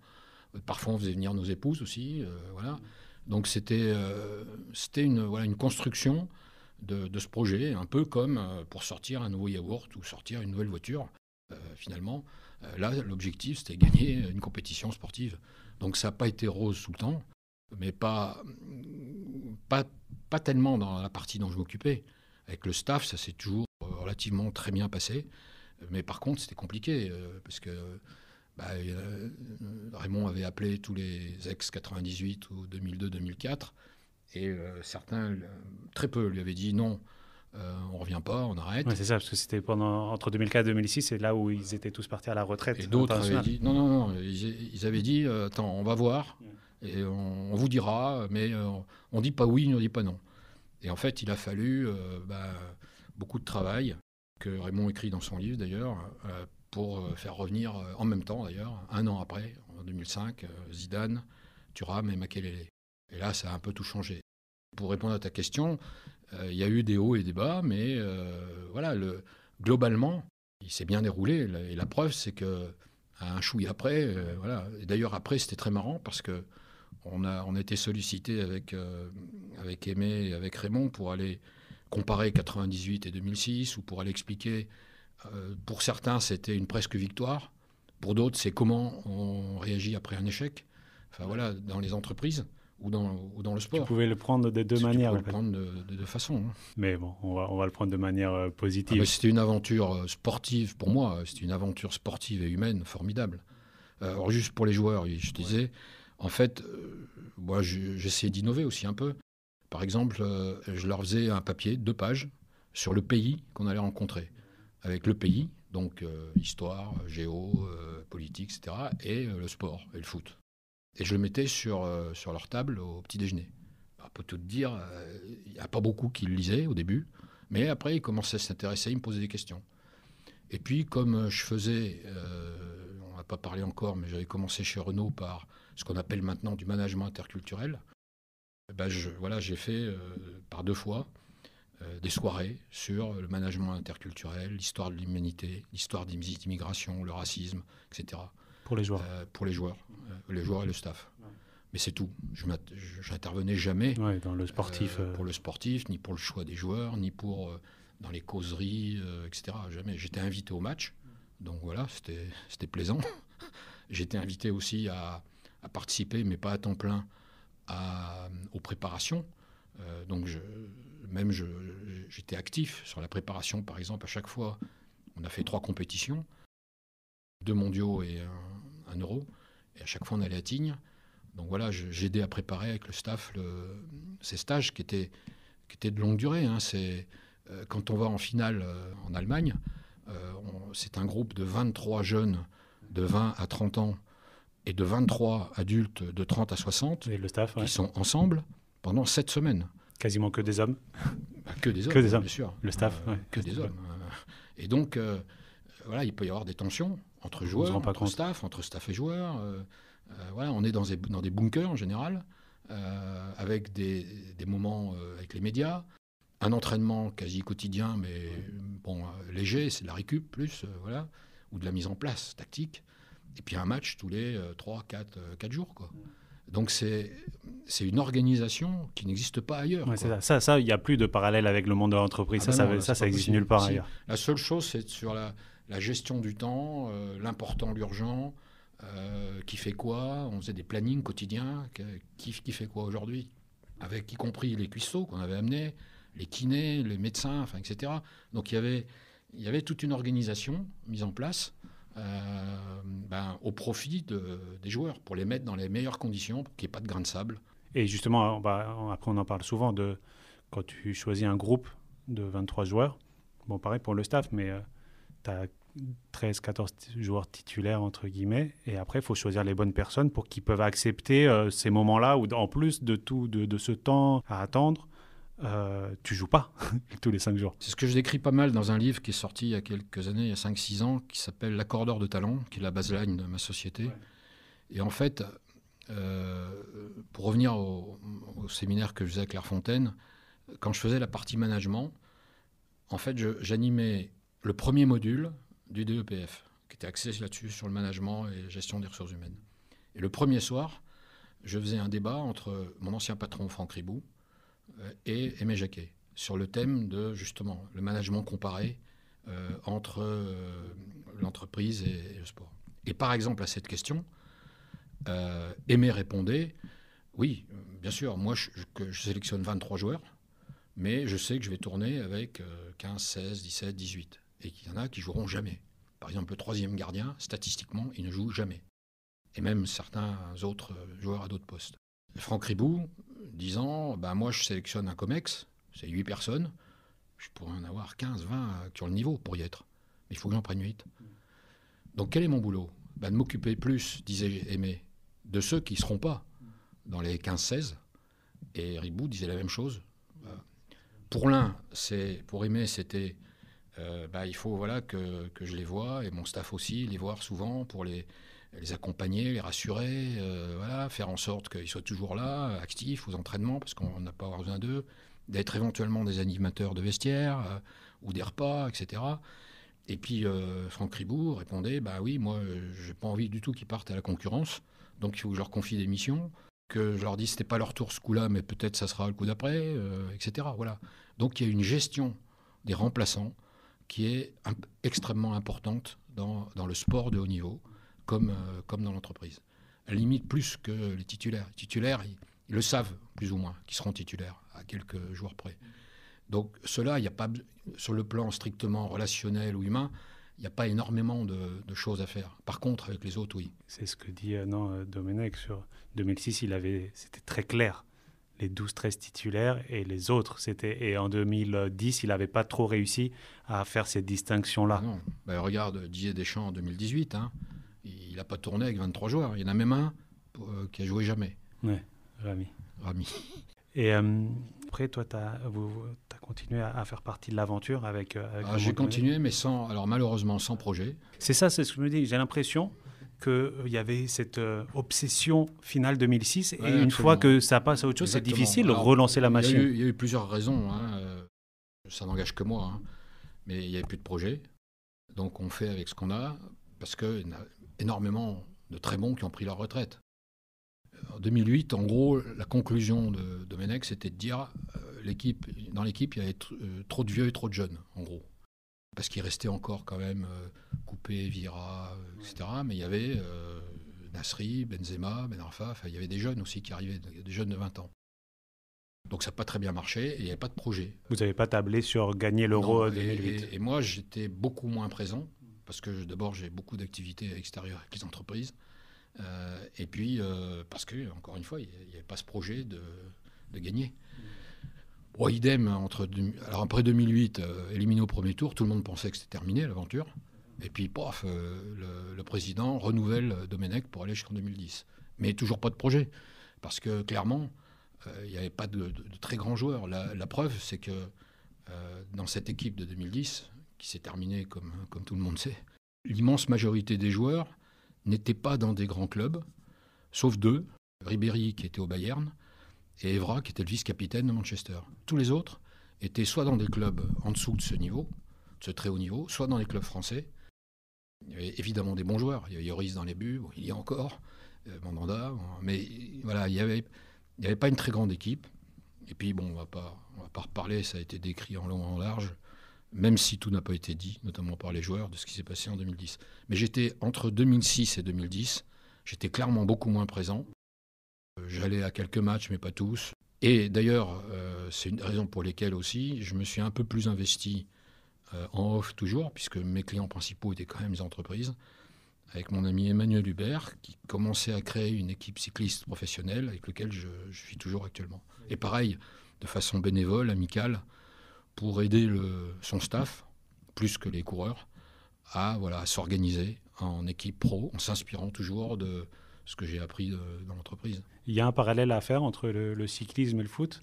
parfois on faisait venir nos épouses aussi, voilà. Donc c'était une, voilà, une construction de, de, ce projet, un peu comme pour sortir un nouveau yaourt ou sortir une nouvelle voiture, finalement. Euh, là, l'objectif, c'était gagner une compétition sportive. Donc ça n'a pas été rose tout le temps, mais pas, pas, pas tellement dans la partie dont je m'occupais. Avec le staff, ça s'est toujours euh, relativement très bien passé. Mais par contre, c'était compliqué, euh, parce que bah, Raymond avait appelé tous les ex-98 ou 2002-2004, et certains, très peu, lui avaient dit non
euh, « On on revient pas, on arrête. c'est ça, parce que c'était pendant entre 2004 et 2006, c'est là où ils étaient tous partis à la retraite. Et d'autres avaient dit non,
non, non, ils, avaient dit euh, attends, on va voir et on, vous dira, mais euh, on dit pas oui, on dit pas non. Et en fait, il a fallu bah, beaucoup de travail que Raymond écrit dans son livre d'ailleurs pour faire revenir en même temps d'ailleurs, un an après, en 2005, Zidane, Thuram et Makelele. Et là, ça a un peu tout changé. Pour répondre à ta question, euh, il y a eu des hauts et des bas, mais euh, voilà, le, globalement, il s'est bien déroulé. Et la preuve, c'est que un chouï après, euh, voilà. d'ailleurs après, c'était très marrant parce que on a on été sollicité avec avec Aimé et avec Raymond pour aller comparer 98 et 2006 ou pour aller expliquer. pour certains, c'était une presque victoire. Pour d'autres, c'est comment on réagit après un échec. Enfin voilà, dans les entreprises ou dans, le sport. Tu pouvais le prendre de deux manières. Tu pouvais le prendre de, deux façons. Hein. Mais bon, on va, le prendre de manière euh, positive. Ah bah, c'était une aventure euh, sportive pour moi. C'était une aventure sportive et humaine formidable. alors euh, juste pour les joueurs, je disais, en fait, moi j'essayais d'innover aussi un peu. Par exemple, je leur faisais un papier, deux pages, sur le pays qu'on allait rencontrer. Avec le pays, donc histoire, géo, politique, etc., et le sport et le foot et je le mettais sur, euh, sur leur table au petit déjeuner. Bah, pour tout dire, euh, il n'y a pas beaucoup qui le lisaient au début, mais après ils commençaient à s'intéresser, ils me posaient des questions. Et puis comme euh, je faisais, on n'a pas parlé encore, mais j'avais commencé chez Renault par ce qu'on appelle maintenant du management interculturel, eh ben voilà, j'ai fait par deux fois des soirées sur le management interculturel, l'histoire de l'humanité, l'histoire des immigrations, le racisme, etc. Pour les joueurs. Euh, pour les joueurs, euh, les joueurs et le staff. Mais c'est tout. Je n'intervenais jamais dans le sportif, euh, pour le sportif, ni pour le choix des joueurs, ni pour dans les causeries, etc. Jamais. J'étais invité au match, donc voilà, c'était plaisant. J'étais invité aussi à, participer, mais pas à temps plein, à, aux préparations. donc même j'étais actif sur la préparation, par exemple, à chaque fois. On a fait trois compétitions, deux mondiaux et un, un euro. Et à chaque fois, on allait à Tignes. Donc voilà, j'ai aidé à préparer avec le staff le, ces stages qui étaient, qui étaient de longue durée. Hein. C'est, euh, quand on va en finale euh, en Allemagne, euh, c'est un groupe de 23 jeunes de 20 à 30 ans et de 23 adultes de 30 à 60 et le staff, qui sont ensemble pendant 7 semaines. Quasiment que des hommes bah, Que des hommes, que des hommes. bien sûr. Le staff, Que des hommes. Et donc, voilà, il peut y avoir des tensions entre joueurs, entre staff, entre staff et joueurs. Euh, euh, voilà, on est dans des, dans des bunkers en général, euh, avec des, moments avec les médias, un entraînement quasi quotidien, mais bon, léger, c'est de la récup plus, voilà, ou de la mise en place tactique, et puis un match tous les 3, 4, 4 jours. Quoi. Donc c'est une organisation qui n'existe pas ailleurs.
ça, il ça, n'y a plus de parallèle avec le monde de l'entreprise. Ah ça, ben ça, ça, existe nulle part ailleurs.
La seule chose, c'est sur la, la gestion du temps, euh, l'important, l'urgent, euh, qui fait quoi On faisait des plannings quotidiens, qui, fait quoi aujourd'hui Avec y compris les cuissots qu'on avait amenés, les kinés, les médecins, enfin, etc. Donc il y avait, il y avait toute une organisation mise en place euh, ben, au profit des joueurs, pour les mettre dans les meilleures conditions, pour qu'il n'y ait pas de grains de
sable. Et justement, on après on en parle souvent, de, quand tu choisis un groupe de 23 joueurs, bon pareil pour le staff, mais tu as 13, 14 joueurs titulaires, entre guillemets. Et après, il faut choisir les bonnes personnes pour qu'ils peuvent accepter euh, ces moments-là où,
en plus de tout, de, ce temps à attendre, euh, tu joues pas tous les 5 jours. C'est ce que je décris pas mal dans un livre qui est sorti il y a quelques années, il y a 5-6 ans, qui s'appelle L'accordeur de talent, qui est la baseline de ma société. Et en fait, euh, pour revenir au, séminaire que je faisais Claire Fontaine, quand je faisais la partie management, en fait, j'animais le premier module du DEPF, qui était axé là-dessus, sur le management et gestion des ressources humaines. Et le premier soir, je faisais un débat entre mon ancien patron Franck Ribou euh, et Aimé Jacquet sur le thème de justement le management comparé euh, entre euh, l'entreprise et, le sport. Et par exemple, à cette question, Aimé répondait Oui, bien sûr, moi je, sélectionne 23 joueurs, mais je sais que je vais tourner avec 15, 16, 17, 18 et qu'il y en a qui joueront jamais. Par exemple, le troisième gardien, statistiquement, il ne joue jamais. Et même certains autres euh, joueurs à d'autres postes. Franck Ribou, disant ben Moi, je sélectionne un COMEX, c'est 8 personnes, je pourrais en avoir 15, 20 euh, qui ont le niveau pour y être. Mais il faut que j'en prenne 8. Donc, quel est mon boulot bah, De m'occuper plus, disait Aimé, de ceux qui ne seront pas dans les 15-16. Et Ribou disait la même chose. Pour l'un, c'est pour Aimé, c'était euh, bah, il faut voilà, que, je les vois, et mon staff aussi, les voir souvent pour les, accompagner, les rassurer, euh, faire en sorte qu'ils soient toujours là, actifs aux entraînements, parce qu'on n'a pas besoin d'eux, d'être éventuellement des animateurs de vestiaires euh, ou des repas, etc. Et puis Franck Riboud répondait, bah oui, moi, j'ai pas envie du tout qu'ils partent à la concurrence, donc il faut que je leur confie des missions que je leur dis c'était pas leur tour ce coup-là, mais peut-être ça sera le coup d'après, etc. Voilà. Donc il y a une gestion des remplaçants qui est extrêmement importante dans, dans, le sport de haut niveau, comme, euh, comme dans l'entreprise. Elle limite, plus que les titulaires. Les titulaires, ils, le savent, plus ou moins, qu'ils seront titulaires à quelques jours près. Donc, cela, il n'y a pas, sur le plan strictement relationnel ou humain, il n'y a pas énormément de, choses à faire. Par contre, avec les autres, oui. C'est ce que dit Anand euh, non, euh, Domenech sur 2006. Il avait, c'était
très clair les 12-13 titulaires et les autres. C'était et en 2010, il n'avait pas trop réussi à
faire cette distinction-là. Non, ben, regarde Didier Deschamps en 2018, hein, il n'a pas tourné avec 23 joueurs. Il y en a même un euh, qui a joué jamais. Ouais, Rami. Rami.
Et euh, après, toi, tu as, continué à, faire partie
de l'aventure avec. Euh, avec ah, J'ai continué, mais sans, alors malheureusement sans projet. C'est ça, c'est ce que je me dis. J'ai
l'impression qu'il euh, y avait cette euh, obsession finale 2006. et une fois que ça passe à autre chose, c'est difficile de relancer la machine. Il
y, a eu, plusieurs raisons. Hein, euh, ça n'engage que moi. Hein. Mais il n'y avait plus de projet. Donc on fait avec ce qu'on a, parce qu'il y a énormément de très bons qui ont pris leur retraite. En 2008, en gros, la conclusion de Menex, c'était de dire l'équipe, dans l'équipe, il y avait trop de vieux et trop de jeunes, en gros parce qu'il restait encore quand même euh, Coupé, Vira, euh, etc. Mais il y avait euh, Nasri, Benzema, Ben Arfa, il y avait des jeunes aussi qui arrivaient, des jeunes de 20 ans. Donc ça n'a pas très bien marché et il n'y avait pas de projet.
Vous n'avez pas tablé sur gagner l'euro 2008 et,
et, moi, j'étais beaucoup moins présent parce que d'abord, j'ai beaucoup d'activités extérieures avec les entreprises. et puis, parce que, encore une fois, il n'y avait pas ce projet de, gagner. Mm. Bon, idem, hein, entre, alors après 2008, éliminé euh, au premier tour, tout le monde pensait que c'était terminé l'aventure. Et puis, pof, euh, le, président renouvelle euh, Domenech pour aller jusqu'en 2010. Mais toujours pas de projet. Parce que clairement, il n'y avait pas de, très grands joueurs. La, preuve, c'est que dans cette équipe de 2010, qui s'est terminée comme, comme tout le monde sait, l'immense majorité des joueurs n'étaient pas dans des grands clubs, sauf deux, Ribéry qui était au Bayern, et Evra, qui était le vice-capitaine de Manchester. Tous les autres étaient soit dans des clubs en dessous de ce niveau, de ce très haut niveau, soit dans les clubs français. Il y avait évidemment des bons joueurs. Il y avait Yoris dans les buts, il y a encore, euh, Mandanda. Mais voilà, il n'y avait, pas une très grande équipe. Et puis, bon, on ne va pas reparler, ça a été décrit en long et en large, même si tout n'a pas été dit, notamment par les joueurs, de ce qui s'est passé en 2010. Mais j'étais, entre 2006 et 2010, j'étais clairement beaucoup moins présent. Euh, j'allais à quelques matchs, mais pas tous. Et d'ailleurs, euh, c'est une raison pour laquelle aussi je me suis un peu plus investi euh, en off toujours, puisque mes clients principaux étaient quand même des entreprises, avec mon ami Emmanuel Hubert, qui commençait à créer une équipe cycliste professionnelle avec laquelle je, suis toujours actuellement. Et pareil, de façon bénévole, amicale, pour aider le, son staff, plus que les coureurs, à voilà, s'organiser en équipe pro, en s'inspirant toujours de ce que j'ai appris dans l'entreprise
il y a un parallèle à faire entre le, cyclisme et le foot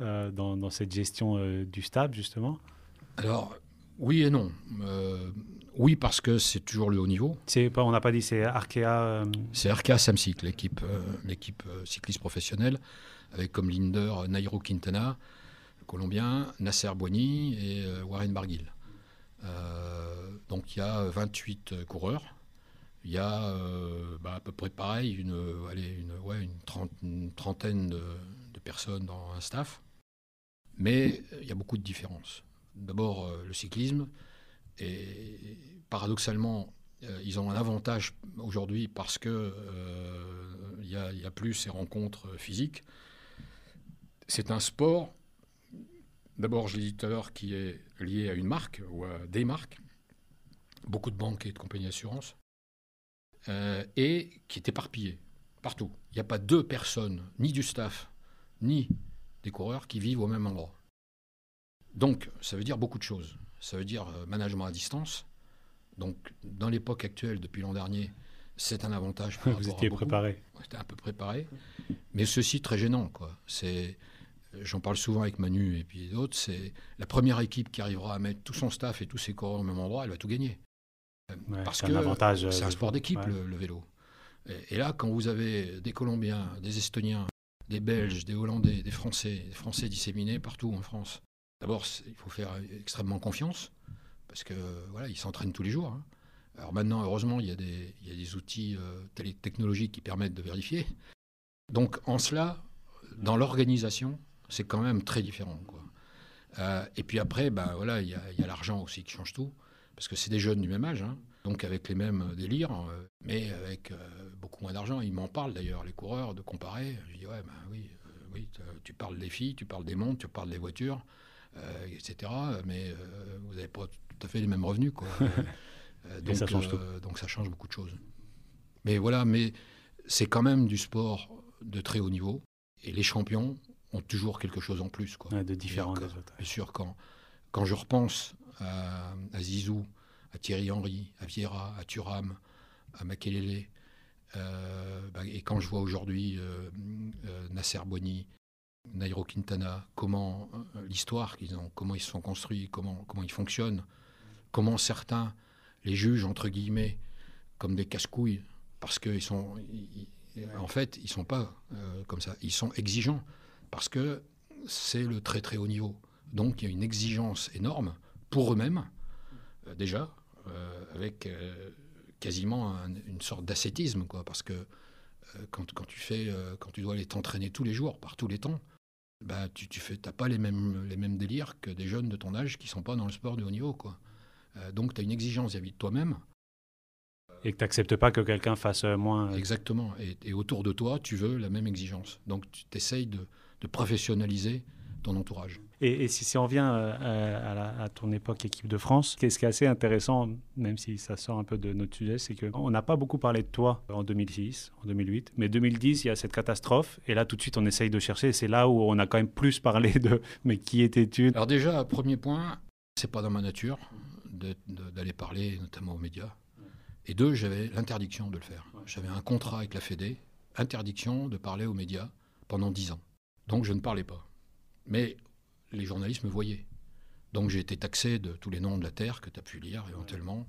euh, dans, cette gestion euh, du stade, justement
Alors, oui et non. Euh, oui, parce que c'est toujours le haut niveau. Pas, on n'a pas dit, c'est Arkea. C'est Arkea Samsic, l'équipe cycliste professionnelle, avec comme leader Nairo Quintana, le Colombien, Nasser Boigny et Warren Barguil. donc il y a 28 coureurs il y a euh, bah, à peu près pareil, une, trentaine de, personnes dans un staff. Mais il y a beaucoup de différences. D'abord, euh, le cyclisme. Et paradoxalement, euh, ils ont un avantage aujourd'hui parce qu'il n'y a, y a plus ces rencontres physiques. C'est un sport, d'abord, je dit tout qui est lié à une marque ou à des marques beaucoup de banques et de compagnies d'assurance. Euh, et qui est éparpillé partout. Il n'y a pas deux personnes, ni du staff, ni des coureurs qui vivent au même endroit. Donc, ça veut dire beaucoup de choses. Ça veut dire euh, management à distance. Donc, dans l'époque actuelle, depuis l'an dernier, c'est un avantage. Vous étiez préparé. J'étais un peu préparé. Mais ceci, très gênant. Quoi. Euh, j'en parle souvent avec Manu et puis d'autres, c'est la première équipe qui arrivera à mettre tout son staff et tous ses coureurs au même endroit, elle va tout gagner parce que c'est un euh, sport d'équipe, le, vélo. Et, là, quand vous avez des Colombiens, des Estoniens, des Belges, mm. des Hollandais, des Français, des Français disséminés partout en France, d'abord, il faut faire extrêmement confiance, parce que voilà, s'entraînent tous les jours. Hein. Alors maintenant, heureusement, il y a des, il des outils euh, technologiques qui permettent de vérifier. Donc en cela, dans l'organisation, c'est quand même très différent. Euh, et puis après, ben, voilà, il y a l'argent aussi qui change tout parce que c'est des jeunes du même âge, hein. donc avec les mêmes délires, euh, mais avec euh, beaucoup moins d'argent. Ils m'en parlent d'ailleurs, les coureurs, de comparer. Je dis, ouais, ben oui, euh, oui, tu parles des filles, tu parles des montres, tu parles des voitures, etc. Mais vous n'avez pas tout à fait les mêmes revenus, donc, ça change beaucoup de choses. Mais voilà, mais c'est quand même du sport de très haut niveau, et les champions ont toujours quelque chose en plus, quoi. de différents Bien sûr, quand, quand je repense à, Zizou, à Thierry Henry, à Vieira, à Thuram, à Makelele. Euh, bah, et quand je vois aujourd'hui euh, euh, Nasser Boni, Nairo Quintana, comment l'histoire qu'ils ont, comment ils se sont construits, comment, comment ils fonctionnent, comment certains les jugent entre guillemets comme des casse-couilles parce qu'ils sont, en fait, ils sont pas comme ça, ils sont exigeants parce que c'est le très très haut niveau. Donc il y a une exigence énorme pour eux-mêmes, euh, déjà, euh, avec euh, quasiment une sorte d'ascétisme, quoi, parce que quand, quand, tu fais, quand tu dois aller t'entraîner tous les jours, par tous les temps, bah, tu, tu fais, t'as pas les mêmes, les mêmes délires que des jeunes de ton âge qui sont pas dans le sport de haut niveau, quoi. donc, tu as une exigence vis-à-vis de toi-même. Et que tu n'acceptes pas que quelqu'un fasse moins. Exactement. Et, et, autour de toi, tu veux la même exigence. Donc, tu t'essayes de, de professionnaliser ton entourage.
Et, si, si, on revient euh, à, à, ton époque équipe de France, ce qui est assez intéressant, même si ça sort un peu de notre sujet, c'est qu'on n'a pas beaucoup parlé de toi en 2006, en 2008, mais 2010, il y a cette catastrophe, et là tout de suite on essaye
de chercher, c'est là où on a quand même plus parlé de mais qui étais-tu Alors déjà, premier point, c'est pas dans ma nature d'aller parler notamment aux médias. Et deux, j'avais l'interdiction de le faire. J'avais un contrat avec la Fédé, interdiction de parler aux médias pendant dix ans. Donc je ne parlais pas. Mais les journalistes me voyaient. Donc j'ai été taxé de tous les noms de la Terre que tu as pu lire éventuellement.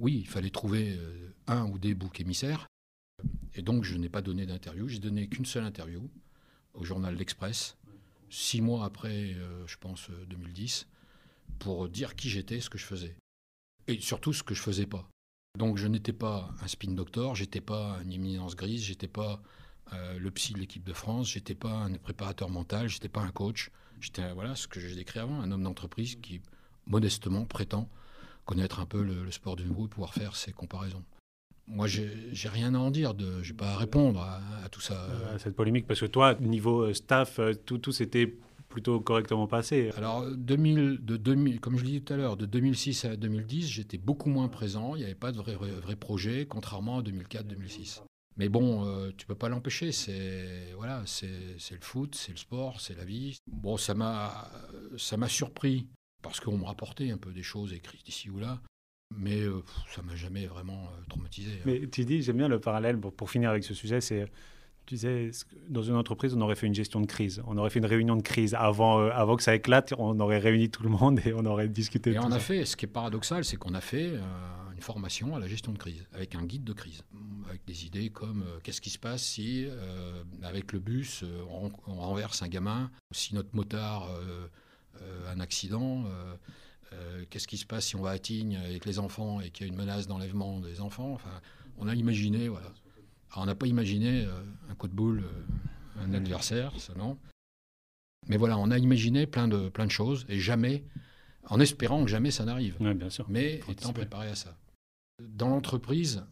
Oui, il fallait trouver euh, un ou des boucs émissaires. Et donc je n'ai pas donné d'interview, j'ai donné qu'une seule interview au journal L'Express, six mois après, euh, je pense, 2010, euh, pour dire qui j'étais, ce que je faisais. Et surtout ce que je faisais pas. Donc je n'étais pas un spin doctor, j'étais pas une éminence grise, j'étais pas euh, le psy de l'équipe de France. n'étais pas un préparateur mental, j'étais pas un coach. J'étais voilà ce que j'ai décrit avant, un homme d'entreprise qui modestement prétend connaître un peu le, sport du nouveau et pouvoir faire ses comparaisons. Moi, je j'ai rien à en dire, je n'ai pas à répondre à, tout ça. Euh,
à cette polémique, parce que toi, niveau
euh, staff, tout, tout s'était plutôt correctement passé. Alors, 2000, de 2000, comme je l'ai dit tout à l'heure, de 2006 à 2010, j'étais beaucoup moins présent. Il n'y avait pas de vrai, vrai projet, contrairement à 2004-2006. Mais bon, tu euh, tu peux pas l'empêcher. C'est voilà, c'est le foot, c'est le sport, c'est la vie. Bon, ça m'a ça m'a surpris parce qu'on me rapportait un peu des choses écrites d'ici ou là, mais euh, ça m'a jamais vraiment euh, traumatisé. Hein.
Mais tu dis, j'aime bien le parallèle pour, finir avec ce sujet, c'est tu disais dans une entreprise, on aurait fait une gestion de crise, on aurait fait une réunion de crise avant avant que ça éclate, on aurait réuni tout le monde et on aurait discuté.
Et on a fait. Ce qui est paradoxal, c'est qu'on a fait formation à la gestion de crise, avec un guide de crise, avec des idées comme euh, qu'est-ce qui se passe si, euh, avec le bus, euh, on, renverse un gamin, si notre motard a un accident, qu'est-ce qui se passe si on va à Tignes avec les enfants et qu'il y a une menace d'enlèvement des enfants. Enfin, on a imaginé, voilà. on n'a pas imaginé un coup de boule, un mmh. adversaire, ça non. Mais voilà, on a imaginé plein de, plein de choses et jamais, en espérant que jamais ça n'arrive. Mais étant préparé à ça. Dans l'entreprise,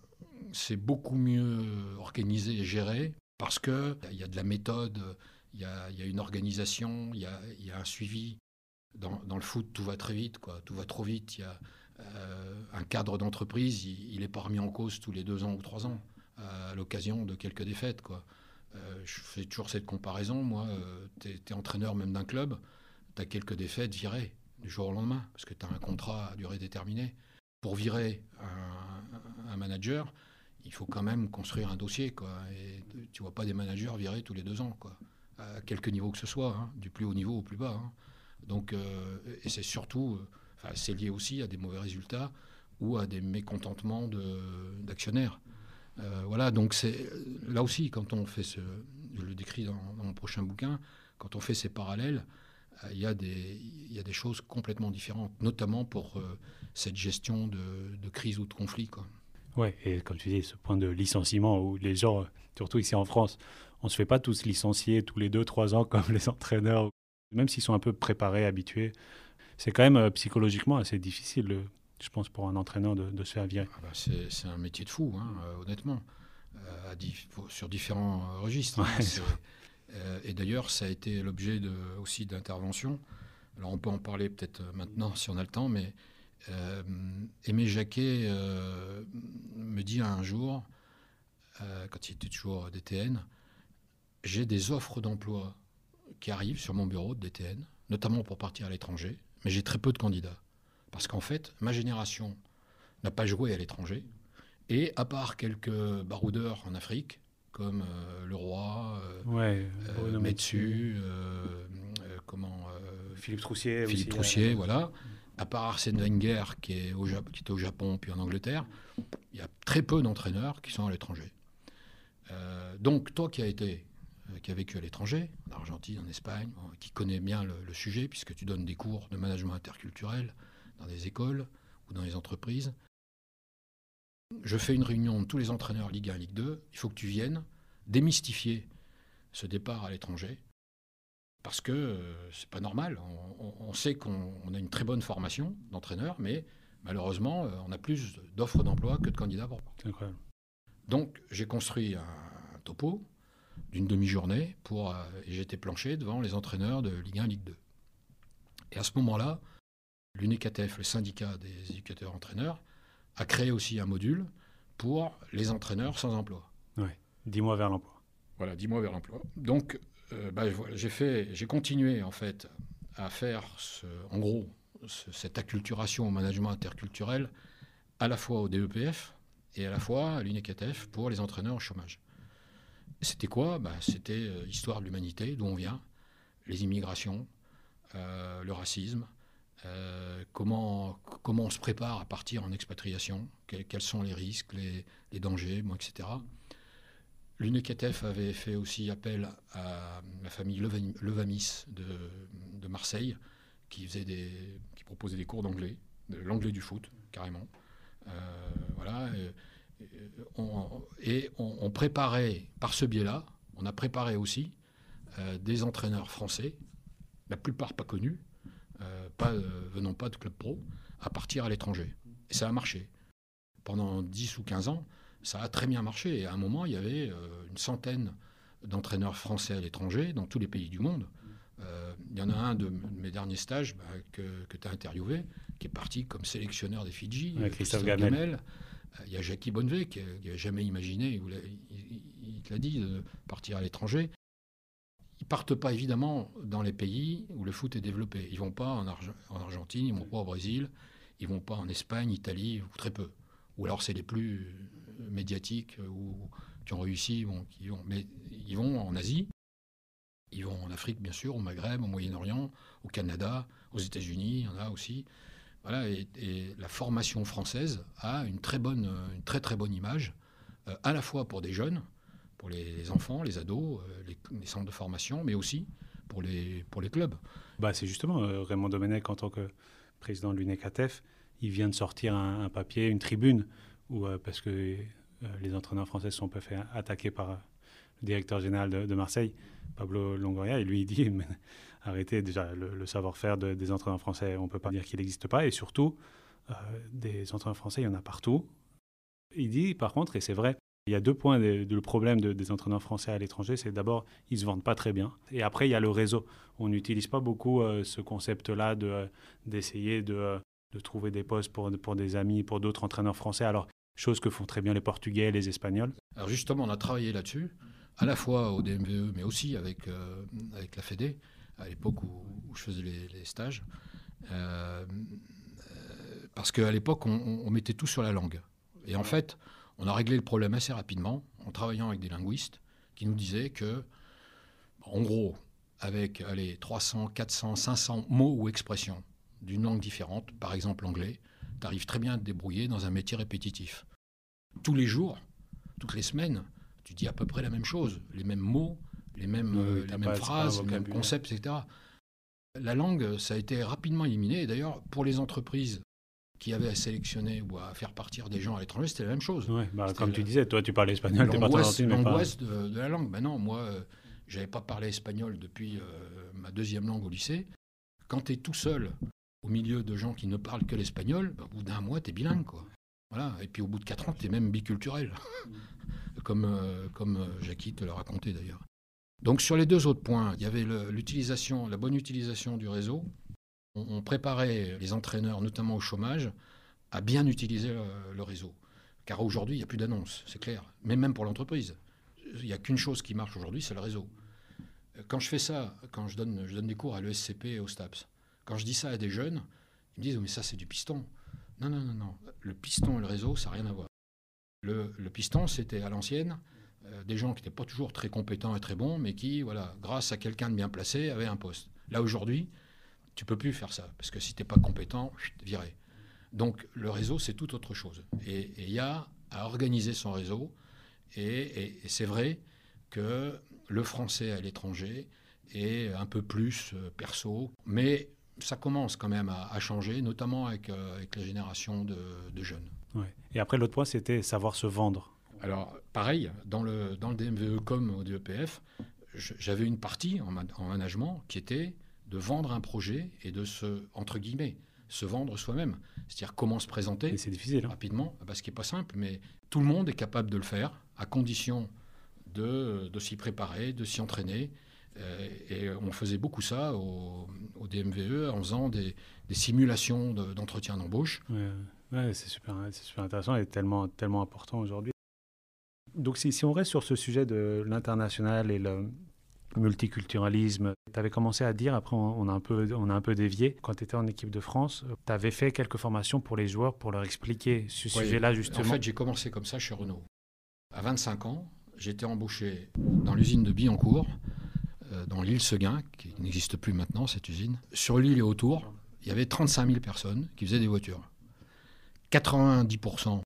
c'est beaucoup mieux organisé et géré parce qu'il y a de la méthode, il y a, une organisation, il y, a, un suivi. Dans, le foot, tout va très vite, quoi. tout va trop vite. Il y a euh, un cadre d'entreprise, il n'est pas remis en cause tous les deux ans ou trois ans euh, à l'occasion de quelques défaites. Quoi. Euh, je fais toujours cette comparaison, moi, tu es, entraîneur même d'un club, tu as quelques défaites virées du jour au lendemain, parce que tu as un contrat à durée déterminée pour virer un, manager, il faut quand même construire un dossier. Quoi. Et tu vois pas des managers virer tous les deux ans, quoi. à quelques niveaux que ce soit, hein, du plus haut niveau au plus bas. Hein. Donc, euh, et c'est surtout, euh, c'est lié aussi à des mauvais résultats ou à des mécontentements d'actionnaires. De, euh, voilà, donc c'est là aussi quand on fait ce, je le décris dans, mon prochain bouquin, quand on fait ces parallèles, il il y a des choses complètement différentes, notamment pour cette gestion de, crise ou de conflit. Quoi.
et comme tu dis, ce point de licenciement où les gens, surtout ici en France, on ne se fait pas tous licencier tous les deux, trois ans comme les entraîneurs, même s'ils sont un peu préparés, habitués. C'est quand même euh, psychologiquement assez difficile, euh, je pense, pour un entraîneur de, se faire virer. Ah bah, c'est un métier de fou, hein,
euh, honnêtement, sur différents registres. Hein. et d'ailleurs, ça a été l'objet aussi d'interventions. Alors on peut en parler peut-être maintenant si on a le temps, mais euh, Aimé Jacquet euh, me dit un jour, euh, quand il était toujours DTN, j'ai des offres d'emploi qui arrivent sur mon bureau de DTN, notamment pour partir à l'étranger, mais j'ai très peu de candidats. Parce qu'en fait, ma génération n'a pas joué à l'étranger, et à part quelques baroudeurs en Afrique, comme le roi, Metsu, comment Philippe Troussier, Philippe Troussier, voilà. Mm à part Arsène Wenger qui, est au, était au Japon puis en Angleterre, il y a très peu d'entraîneurs qui sont à l'étranger. Euh, donc toi qui as euh, qui vécu à l'étranger, en Argentine, en Espagne, qui connais bien le, sujet puisque tu donnes des cours de management interculturel dans des écoles ou dans les entreprises. Je fais une réunion de tous les entraîneurs Ligue 1, Ligue 2. Il faut que tu viennes démystifier ce départ à l'étranger parce que euh, c'est pas normal. On, sait qu'on a une très bonne formation d'entraîneur, mais malheureusement, euh, on a plus d'offres d'emploi que de candidats pour. Incroyable. Donc, j'ai construit un, topo d'une demi-journée pour euh, et j'étais planché devant les entraîneurs de Ligue 1, Ligue 2. Et à ce moment-là, l'UNECATEF, le syndicat des éducateurs entraîneurs, a créé aussi un module pour les entraîneurs sans emploi. Oui, 10 mois vers l'emploi. Voilà, 10 mois vers l'emploi. Donc, euh, bah, j'ai continué en fait à faire, en gros, cette acculturation au management interculturel, à la fois au DEPF et à la fois à l'UNECATF pour les entraîneurs au chômage. C'était quoi bah, C'était l'histoire euh, de l'humanité, d'où on vient, les immigrations, euh, le racisme, comment, on se prépare à partir en expatriation, quels sont les risques, les, dangers, etc. L'Unecatef avait fait aussi appel à la famille Levamis de, Marseille, qui, proposait des cours d'anglais, de l'anglais du foot, carrément. Euh, voilà. Et, on, préparait, par ce biais-là, on a préparé aussi euh, des entraîneurs français, la plupart pas connus, euh, pas, venant pas de club pro, à partir à l'étranger. Et ça a marché. Pendant 10 ou 15 ans, ça a très bien marché. Et à un moment, il y avait euh, une centaine d'entraîneurs français à l'étranger, dans tous les pays du monde. Euh, il y en a un de, mes derniers stages bah, que, que tu as interviewé, qui est parti comme sélectionneur des Fidji, ouais, Christophe, Christophe, Gamel. Euh, il y a Jackie Bonnevé qui n'a jamais imaginé, il, il, te l'a dit, de partir à l'étranger. Ils partent pas évidemment dans les pays où le foot est développé. Ils vont pas en, Argentine, ils vont pas au Brésil, ils vont pas en Espagne, Italie, ou très peu. Ou alors c'est les plus médiatiques euh, ou qui ont réussi, bon, qui vont, mais ils vont en Asie, ils vont en Afrique bien sûr, au Maghreb, au Moyen-Orient, au Canada, aux États-Unis, il y en a aussi. Voilà, et, la formation française a une très bonne, une très très bonne image, euh, à la fois pour des jeunes, pour les, enfants, les ados, euh, les, centres de formation, mais aussi pour les, pour les clubs. Bah, c'est justement Raymond Domenech en tant que président de
l'UNECATEF, il vient de sortir un papier, une tribune ou euh, parce que euh, les entraîneurs français sont pas fait attaquer par le directeur général de, Marseille, Pablo Longoria, et lui il dit arrêtez déjà le, savoir-faire des entraîneurs français, on ne peut pas dire qu'il n'existe pas, et surtout euh, des entraîneurs français, il y en a partout. Il dit par contre, et c'est vrai, il y a deux points de, le problème des entraîneurs français à l'étranger, c'est d'abord ils se vendent pas très bien, et après il y a le réseau. On n'utilise pas beaucoup ce concept-là de d'essayer de, de, trouver des postes pour, pour des amis, pour d'autres entraîneurs français. Alors chose que font très bien les Portugais et les
Espagnols. Alors justement, on a travaillé là-dessus, à la fois au DMVE, mais aussi avec, euh, avec la FEDE, à l'époque où, je faisais les, stages. Euh, euh, parce qu'à l'époque, on, mettait tout sur la langue. Et en fait, on a réglé le problème assez rapidement en travaillant avec des linguistes qui nous disaient que, en gros, avec les 300, 400, 500 mots ou expressions d'une langue différente, par exemple l'anglais, tu arrives très bien à te débrouiller dans un métier répétitif. Tous les jours, toutes les semaines, tu dis à peu près la même chose, les mêmes mots, les mêmes, euh, phrases, les mêmes concepts, etc. La langue, ça a été rapidement éliminé. D'ailleurs, pour les entreprises qui avaient à sélectionner ou à faire partir des gens à l'étranger, c'était la même chose. Bah, comme tu disais, toi,
tu parles espagnol, tu pas de,
de, la langue. Ben non, moi, je euh, j'avais pas parlé espagnol depuis euh, ma deuxième langue au lycée. Quand tu es tout seul au milieu de gens qui ne parlent que l'espagnol, bah, au bout d'un mois, tu es bilingue. Quoi. Voilà. Et puis au bout de quatre ans, tu es même biculturel, comme, euh, comme euh, Jackie te l'a raconté d'ailleurs. Donc sur les deux autres points, il y avait l'utilisation, la bonne utilisation du réseau. On, préparait les entraîneurs, notamment au chômage, à bien utiliser le, réseau. Car aujourd'hui, il n'y a plus d'annonces, c'est clair. Mais même pour l'entreprise. Il n'y a qu'une chose qui marche aujourd'hui, c'est le réseau. Quand je fais ça, quand je donne, je donne des cours à l'ESCP et au STAPS, quand je dis ça à des jeunes, ils me disent oh, mais ça c'est du piston. Non, non, non, non. Le piston et le réseau, ça n'a rien à voir. Le, piston, c'était à l'ancienne euh, des gens qui n'étaient pas toujours très compétents et très bons, mais qui, voilà, grâce à quelqu'un de bien placé, avaient un poste. Là aujourd'hui, tu peux plus faire ça parce que si tu n'es pas compétent, te viré. Donc le réseau, c'est tout autre chose. Et il y a à organiser son réseau. Et, et c'est vrai que le français à l'étranger est un peu plus euh, perso, mais ça commence quand même à, changer, notamment euh, avec, la génération de, jeunes. Et après, l'autre point, c'était savoir se vendre. Alors, pareil, dans le, dans le DMVE comme au DEPF, j'avais une partie en, management qui était de vendre un projet et de se, entre guillemets, se vendre soi-même. C'est-à-dire comment se présenter c'est difficile, hein. rapidement, ce qui n'est pas simple, mais tout le monde est capable de le faire, à condition de, de s'y préparer, de s'y entraîner, euh, et, on faisait beaucoup ça au, DMVE en faisant des, des simulations d'entretien d'embauche. Ouais, c'est super, super, intéressant et tellement, tellement important aujourd'hui.
Donc si, on reste sur ce sujet de l'international et le multiculturalisme, tu avais commencé à dire, après on, a un peu, on a un peu dévié, quand tu étais en équipe de France, tu avais fait quelques formations pour les joueurs pour leur expliquer ce sujet-là justement. En fait j'ai
commencé comme ça chez Renault. À 25 ans, j'étais embauché dans l'usine de Billancourt euh, dans l'île Seguin, qui n'existe plus maintenant, cette usine. Sur l'île et autour, il y avait 35 000 personnes qui faisaient des voitures. 90%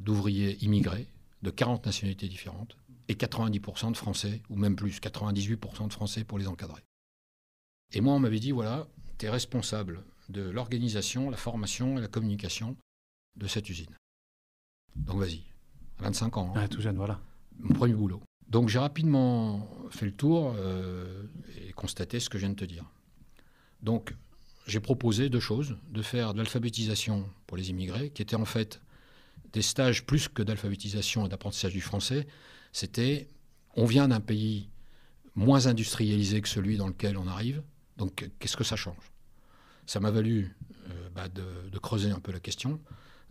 d'ouvriers immigrés de 40 nationalités différentes et 90% de Français, ou même plus, 98% de Français pour les encadrer. Et moi, on m'avait dit, voilà, tu es responsable de l'organisation, la formation et la communication de cette usine. Donc vas-y, 25 ans. Hein. Ah, tout jeune, voilà. Mon premier boulot. Donc j'ai rapidement fait le tour euh, et constaté ce que je viens de te dire. Donc j'ai proposé deux choses, de faire de l'alphabétisation pour les immigrés, qui étaient en fait des stages plus que d'alphabétisation et d'apprentissage du français, c'était on vient d'un pays moins industrialisé que celui dans lequel on arrive, donc qu'est-ce que ça change Ça m'a valu euh, bah, de, creuser un peu la question,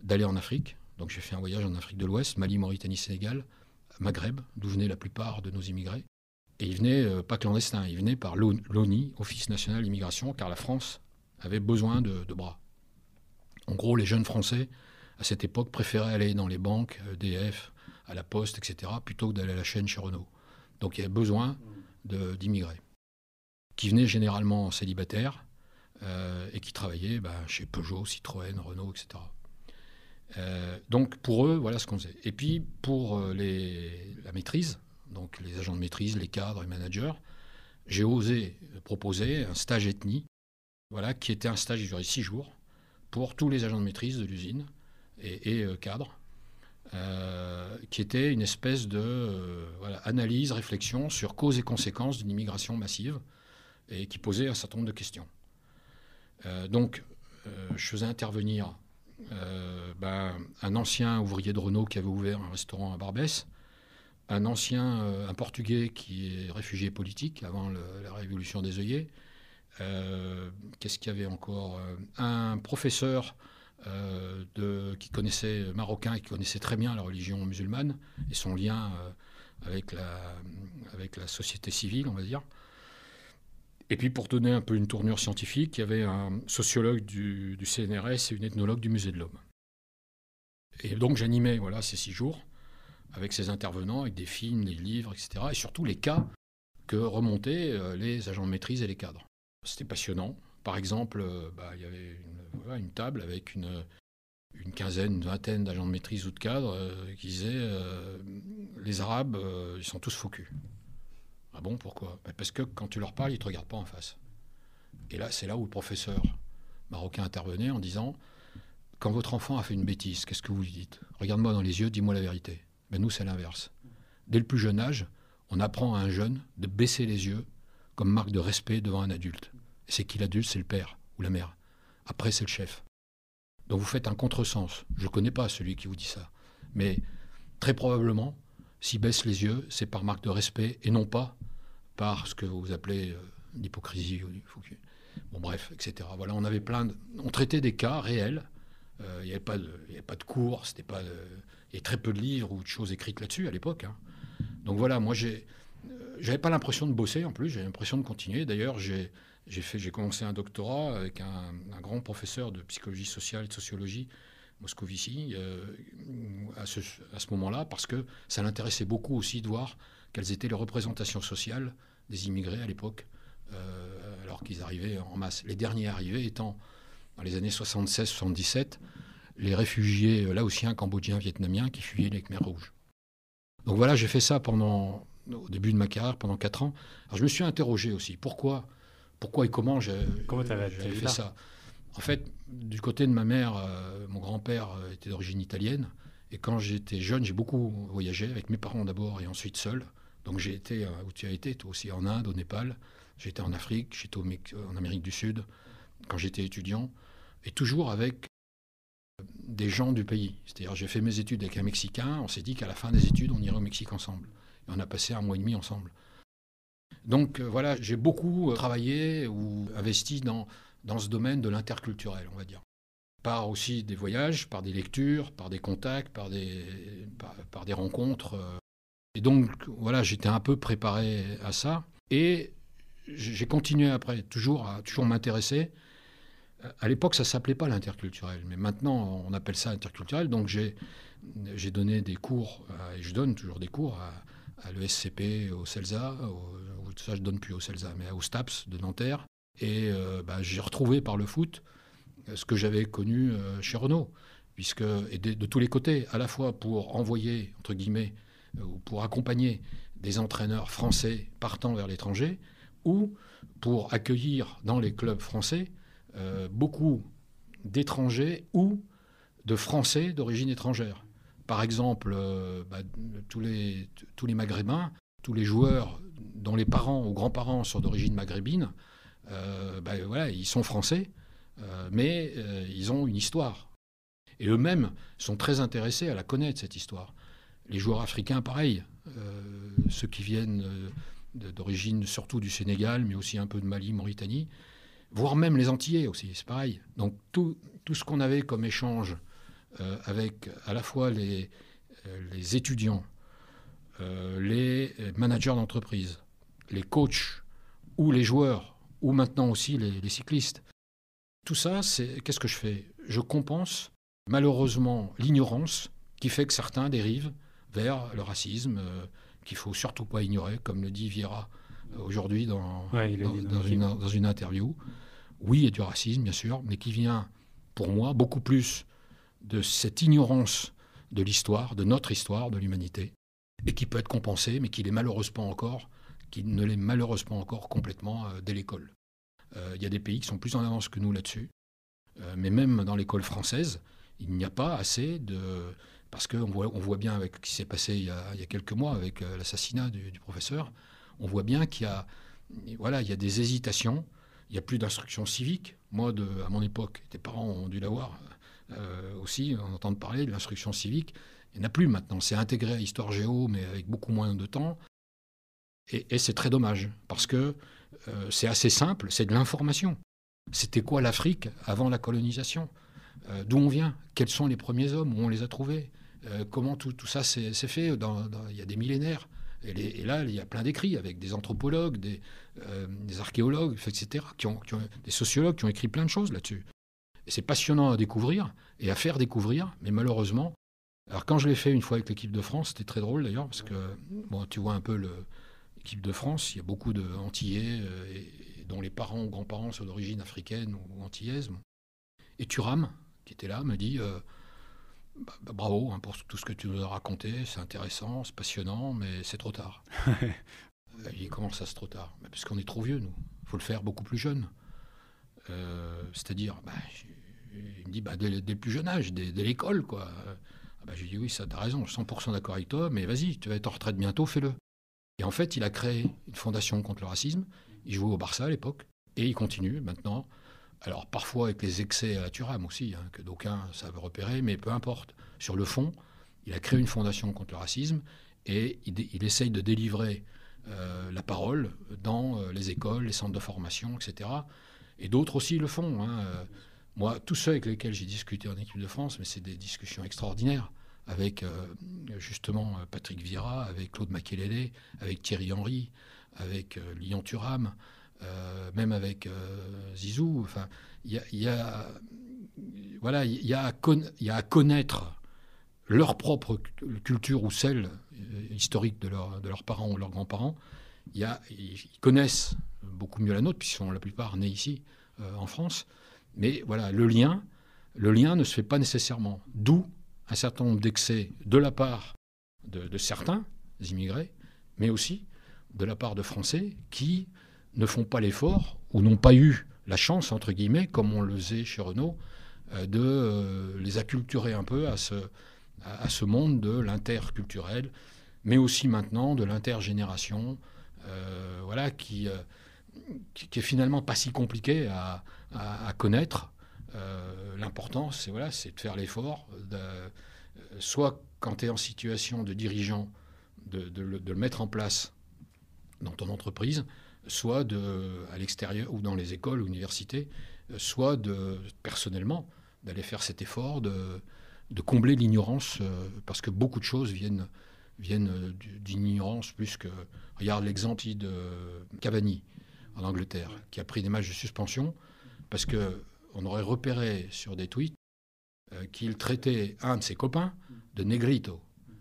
d'aller en Afrique, donc j'ai fait un voyage en Afrique de l'Ouest, Mali, Mauritanie, Sénégal, Maghreb, d'où venaient la plupart de nos immigrés. Et ils venaient euh, pas clandestins, ils venaient par l'ONI, Office national d'immigration, car la France avait besoin de, bras. En gros, les jeunes Français, à cette époque, préféraient aller dans les banques, EDF, euh, à la poste, etc., plutôt que d'aller à la chaîne chez Renault. Donc il y avait besoin d'immigrés, qui venaient généralement célibataires euh, et qui travaillaient ben, chez Peugeot, Citroën, Renault, etc. Euh, donc pour eux, voilà ce qu'on faisait. Et puis pour euh, les, la maîtrise, donc les agents de maîtrise, les cadres, et managers, j'ai osé proposer un stage ethnie, voilà, qui était un stage qui durait six jours, pour tous les agents de maîtrise de l'usine et, euh, cadres, qui était une espèce de analyse, réflexion sur cause et conséquences d'une immigration massive, et qui posait un certain nombre de questions. donc je faisais intervenir euh, bah, un ancien ouvrier de Renault qui avait ouvert un restaurant à Barbès, un ancien, euh, un portugais qui est réfugié politique avant la révolution des œillets. Euh, qu'est-ce qu'il y avait encore Un professeur qui connaissait marocain et qui connaissait très bien la religion musulmane et son lien avec, avec la société civile, on va dire. Et puis pour donner un peu une tournure scientifique, il y avait un sociologue du, CNRS et une ethnologue du Musée de l'Homme. Et donc j'animais voilà, ces six jours avec ces intervenants, avec des films, des livres, etc. Et surtout les cas que remontaient euh, les agents de maîtrise et les cadres. C'était passionnant. Par exemple, euh, bah, il y avait une, table avec une, quinzaine, une vingtaine d'agents de maîtrise ou de cadres euh, qui disaient les Arabes, ils sont tous focus. » Ah bon, pourquoi Parce que quand tu leur parles, ils ne te regardent pas en face. Et là, c'est là où le professeur marocain intervenait en disant Quand votre enfant a fait une bêtise, qu'est-ce que vous lui dites Regarde-moi dans les yeux, dis-moi la vérité. Mais nous, c'est l'inverse. Dès le plus jeune âge, on apprend à un jeune de baisser les yeux comme marque de respect devant un adulte. C'est qui l'adulte C'est le père ou la mère. Après, c'est le chef. Donc vous faites un contresens. Je ne connais pas celui qui vous dit ça. Mais très probablement, s'il baisse les yeux, c'est par marque de respect et non pas par ce que vous appelez l'hypocrisie. Euh, bon, bref, etc. Voilà, on avait plein de... On traitait des cas réels. Euh, il n'y avait, pas de cours, c'était pas... De... Il y avait très peu de livres ou de choses écrites là-dessus à l'époque. Hein. Donc voilà, moi, j'ai... Euh, j'avais pas l'impression de bosser en plus, j'avais l'impression de continuer. D'ailleurs, j'ai, j'ai, fait, j'ai commencé un doctorat avec un, grand professeur de psychologie sociale et de sociologie, Moscovici, à ce, à ce moment-là, parce que ça l'intéressait beaucoup aussi de voir quelles étaient les représentations sociales des immigrés à l'époque, euh, alors qu'ils arrivaient en masse. Les derniers arrivés étant, dans les années 76-77, les réfugiés euh, laotiens, cambodgiens, vietnamiens qui fuyaient les Khmer rouges. Donc voilà, j'ai fait ça pendant, au début de ma carrière, pendant 4 ans. je me suis interrogé aussi, pourquoi, pourquoi et comment j'ai fait ça En fait, du côté de ma mère, euh, mon grand-père était d'origine italienne. Et quand j'étais jeune, j'ai beaucoup voyagé avec mes parents d'abord et ensuite seul. Donc j'ai été euh, où tu as été, toi aussi en Inde, au Népal, j'étais en Afrique, j'étais euh, en Amérique du Sud, quand j'étais étudiant, et toujours avec euh, des gens du pays. C'est-à-dire j'ai fait mes études avec un Mexicain, on s'est dit qu'à la fin des études, on irait au Mexique ensemble. Et on a passé un mois et demi ensemble. Donc voilà, j'ai beaucoup travaillé ou investi dans, dans ce domaine de l'interculturel, on va dire. Par aussi des voyages, par des lectures, par des contacts, par des, par des rencontres et donc, voilà, j'étais un peu préparé à ça. Et j'ai continué après, toujours à toujours m'intéresser. À l'époque, ça s'appelait pas l'interculturel, mais maintenant, on appelle ça interculturel. Donc, j'ai donné des cours, euh, et je donne toujours des cours à, l'ESCP, au CELSA, tout ça je donne plus au CELSA, mais au STAPS de Nanterre. Et euh, bah, j'ai retrouvé par le foot euh, ce que j'avais connu chez Renault, puisque, et de, tous les côtés, à la fois pour envoyer, entre guillemets, euh, ou pour accompagner des entraîneurs français partant vers l'étranger, ou pour accueillir dans les clubs français euh, beaucoup d'étrangers ou de Français d'origine étrangère. Par exemple, euh, bah, tous, les, tous Maghrébins, tous les joueurs dont les parents ou grands-parents sont d'origine maghrébine, bah, ils sont Français, mais ils ont une histoire. Et eux-mêmes sont très intéressés à la connaître, cette histoire les joueurs africains, pareil. Euh, ceux qui viennent euh, d'origine surtout du Sénégal, mais aussi un peu de Mali, Mauritanie, voire même les Antillais aussi, c'est pareil. Donc tout, ce qu'on avait comme échange euh, avec à la fois les, les étudiants, les managers d'entreprise, les coachs ou les joueurs, ou maintenant aussi les, cyclistes, tout ça, c'est qu'est-ce que je fais Je compense malheureusement l'ignorance qui fait que certains dérivent vers le racisme euh, qu'il faut surtout pas ignorer, comme le dit Viera euh, aujourd'hui dans, dans, une, interview. Oui, il y a du racisme, bien sûr, mais qui vient, pour moi, beaucoup plus de cette ignorance de l'histoire, de notre histoire, de l'humanité, et qui peut être compensée, mais qui l'est malheureusement encore, qui ne l'est malheureusement pas encore complètement euh, dès l'école. Il y a des pays qui sont plus en avance que nous là-dessus, mais même dans l'école française, il n'y a pas assez de parce qu'on voit, bien avec ce qui s'est passé il y, a, quelques mois avec euh, l'assassinat du, professeur, on voit bien qu'il y a, il y a des hésitations, il n'y a plus d'instruction civique. Moi, à mon époque, tes parents ont dû l'avoir euh, aussi, en entend parler de l'instruction civique. Il n'y en a plus maintenant. C'est intégré à Histoire Géo, mais avec beaucoup moins de temps. Et, c'est très dommage, parce que euh, c'est assez simple, c'est de l'information. C'était quoi l'Afrique avant la colonisation euh, D'où on vient Quels sont les premiers hommes Où on les a trouvés euh, comment tout, ça s'est fait il y a des millénaires. Et, là, il y a plein d'écrits avec des anthropologues, des, euh, archéologues, etc., qui ont, des sociologues qui ont écrit plein de choses là-dessus. Et c'est passionnant à découvrir et à faire découvrir, mais malheureusement, alors quand je l'ai fait une fois avec l'équipe de France, c'était très drôle d'ailleurs, parce que bon, tu vois un peu l'équipe de France, il y a beaucoup de euh, dont les parents ou grands-parents sont d'origine africaine ou antillaise. Et Turam, qui était là, me dit... Bah, bah, bravo hein, pour tout ce que tu nous as raconté, c'est intéressant, c'est passionnant, mais c'est trop tard. Il dit comment ça c'est trop tard bah, Parce qu'on est trop vieux, nous. Il faut le faire beaucoup plus jeune. Euh, c'est-à-dire, il me dit bah, dès, le plus jeune âge, dès, l'école, quoi. Ah, bah, J'ai oui, ça, t'as raison, 100% d'accord avec toi, mais vas-y, tu vas être en retraite bientôt, fais-le. Et en fait, il a créé une fondation contre le racisme. Il jouait au Barça à l'époque et il continue maintenant alors parfois avec les excès à la Turam aussi, hein, que d'aucuns savent repérer, mais peu importe. Sur le fond, il a créé une fondation contre le racisme et il, essaye de délivrer euh, la parole dans euh, les écoles, les centres de formation, etc. Et d'autres aussi le font. Hein, euh, moi, tous ceux avec lesquels j'ai discuté en équipe de France, mais c'est des discussions extraordinaires avec justement Patrick Vira, avec Claude Makelele, avec Thierry Henry, avec Lyon Turam, euh, même avec euh, Zizou. Enfin, il y a, voilà, il y, a à connaître leur propre culture ou celle euh, historique de, de leurs parents ou leurs grands-parents. Il ils connaissent beaucoup mieux la nôtre puisqu'ils sont la plupart nés ici en France. Mais voilà, le lien, le lien ne se fait pas nécessairement. D'où un certain nombre d'excès de la part de, de, certains immigrés, mais aussi de la part de Français qui ne font pas l'effort ou n'ont pas eu la chance, entre guillemets, comme on le faisait chez Renault, euh, de euh, les acculturer un peu à ce, à, ce monde de l'interculturel, mais aussi maintenant de l'intergénération, euh, voilà, qui, qui, est finalement pas si compliqué à, connaître. L'important, c'est voilà, de faire l'effort, soit quand tu es en situation de dirigeant, de, de, le, mettre en place dans ton entreprise, soit de, à l'extérieur ou dans les écoles, ou universités, euh, soit de, personnellement d'aller faire cet effort de, combler l'ignorance, euh, parce que beaucoup de choses viennent, viennent euh, d'ignorance plus que... Regarde l'exemple de Cavani en Angleterre, qui a pris des matchs de suspension, parce qu'on aurait repéré sur des tweets qu'il traitait un de ses copains de Negrito. Mm.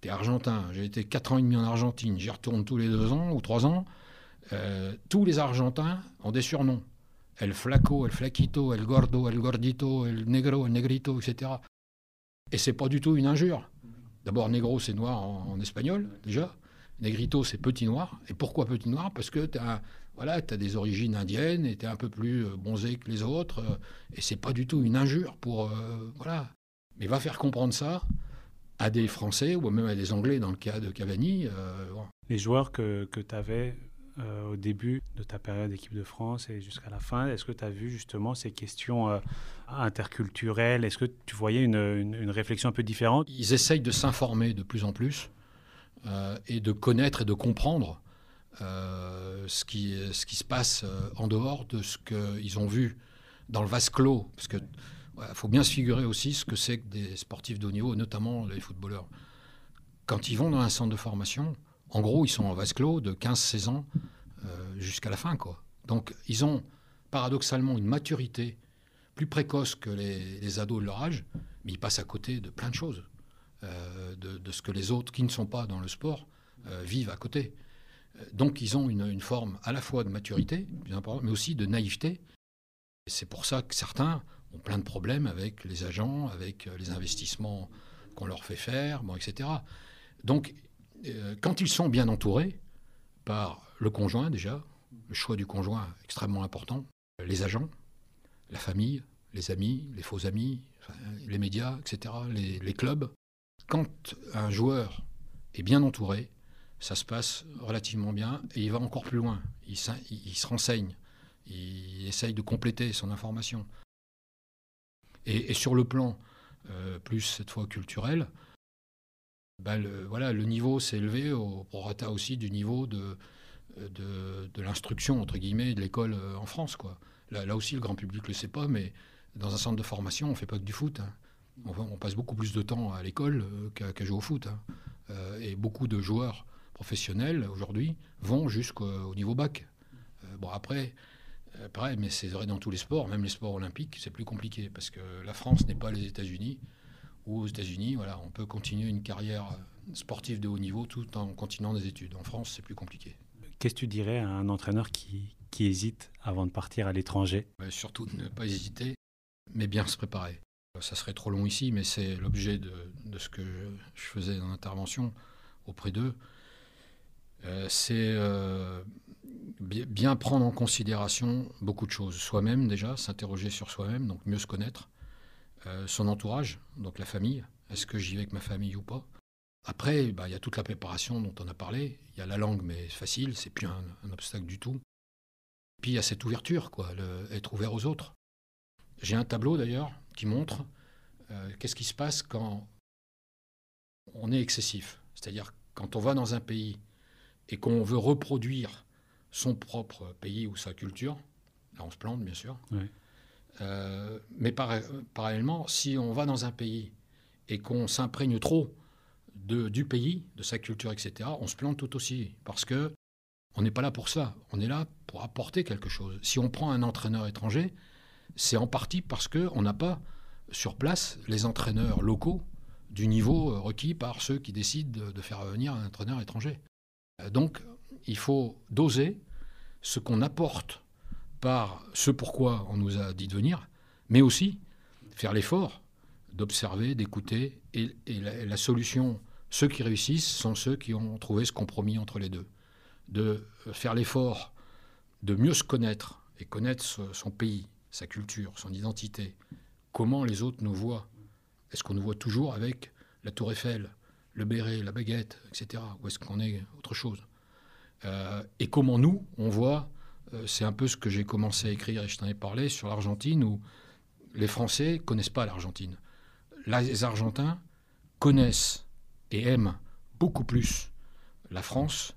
T'es argentin, j'ai été 4 ans et demi en Argentine, j'y retourne tous les 2 ans ou 3 ans. Euh, tous les Argentins ont des surnoms. El Flaco, El Flaquito, El Gordo, El Gordito, El Negro, El Negrito, etc. Et c'est pas du tout une injure. D'abord, Negro, c'est noir en, espagnol, déjà. Negrito, c'est petit noir. Et pourquoi petit noir Parce que tu as, voilà, as des origines indiennes et tu es un peu plus euh, bronzé que les autres. Euh, et c'est pas du tout une injure pour. voilà. Mais va faire comprendre ça à des Français ou même à des Anglais dans le cas de Cavani. Les joueurs que, que tu avais euh, au début de ta
période équipe de France et jusqu'à la fin Est-ce que tu as vu justement ces questions euh, interculturelles Est-ce que tu voyais une, réflexion un peu différente Ils
essayent de s'informer de
plus en plus
euh, et de connaître et de comprendre ce, qui, se passe en dehors de ce qu'ils ont vu dans le vase clos. Parce que il faut bien se figurer aussi ce que c'est que des sportifs de haut niveau, notamment les footballeurs. Quand ils vont dans un centre de formation, en gros, ils sont en vase clos de 15-16 ans euh, jusqu'à la fin. Quoi. Donc, ils ont paradoxalement une maturité plus précoce que les, ados de leur âge, mais ils passent à côté de plein de choses, euh, de, ce que les autres qui ne sont pas dans le sport euh, vivent à côté. Donc, ils ont une, forme à la fois de maturité, mais aussi de naïveté. c'est pour ça que certains ont plein de problèmes avec les agents, avec les investissements qu'on leur fait faire, bon, etc. Donc, euh, quand ils sont bien entourés par le conjoint déjà, le choix du conjoint extrêmement important, euh, les agents, la famille, les amis, les faux amis, les médias, etc., les, clubs. Quand un joueur est bien entouré, ça se passe relativement bien et il va encore plus loin. Il, se renseigne, il essaye de compléter son information. Et, sur le plan euh, plus cette fois culturel, bah, le, voilà, le niveau s'est élevé au prorata aussi du niveau de, l'instruction, entre guillemets, de l'école euh, en France. Là, aussi, le grand public ne le sait pas, mais dans un centre de formation, on ne fait pas que du foot. Hein. On, passe beaucoup plus de temps à l'école euh, qu'à jouer au foot. Hein. Euh, et beaucoup de joueurs professionnels, aujourd'hui, vont jusqu'au niveau bac. bon, après, mais c'est vrai dans tous les sports, même les sports olympiques, c'est plus compliqué, parce que la France n'est pas les États-Unis ou aux États-Unis, voilà, on peut continuer une carrière euh, sportive de haut niveau tout en continuant des études. En France, c'est plus compliqué.
Qu'est-ce que tu dirais à un entraîneur qui,
hésite avant de partir à l'étranger bah, Surtout ne pas hésiter, mais bien se préparer. Ça serait trop long ici, mais c'est l'objet de, ce que je faisais dans l'intervention auprès d'eux. Euh, c'est euh, bien prendre en considération beaucoup de choses. Soi-même déjà, s'interroger sur soi-même, donc mieux se connaître, euh, son entourage, donc la famille. Est-ce que j'y vais avec ma famille ou pas Après, bah, il y a toute la préparation dont on a parlé. Il y a la langue, mais facile, c'est plus un, obstacle du tout. Puis il y a cette ouverture, quoi, être ouvert aux autres. J'ai un tableau d'ailleurs qui montre euh, qu'est-ce qui se passe quand on est excessif. C'est-à-dire quand on va dans un pays et qu'on veut reproduire son propre pays ou sa culture, là on se plante bien sûr. Oui. Euh, mais parallèlement, si on va dans un pays et qu'on s'imprègne trop de, du pays, de sa culture, etc., on se plante tout aussi. Parce que on n'est pas là pour ça. On est là pour apporter quelque chose. Si on prend un entraîneur étranger, c'est en partie parce qu'on n'a pas sur place les entraîneurs locaux du niveau euh, requis par ceux qui décident de faire venir un entraîneur étranger. Euh, donc, il faut doser ce qu'on apporte par ce pourquoi on nous a dit de venir, mais aussi faire l'effort d'observer, d'écouter. Et, la, solution, ceux qui réussissent sont ceux qui ont trouvé ce compromis entre les deux. De faire l'effort de mieux se connaître et connaître son pays, sa culture, son identité, comment les autres nous voient. Est-ce qu'on nous voit toujours avec la tour Eiffel, le béret, la baguette, etc. Ou est-ce qu'on est autre chose euh, Et comment nous, on voit euh, c'est un peu ce que j'ai commencé à écrire, et je t'en ai parlé, sur l'Argentine, où les Français connaissent pas l'Argentine. Les Argentins connaissent et aiment beaucoup plus la France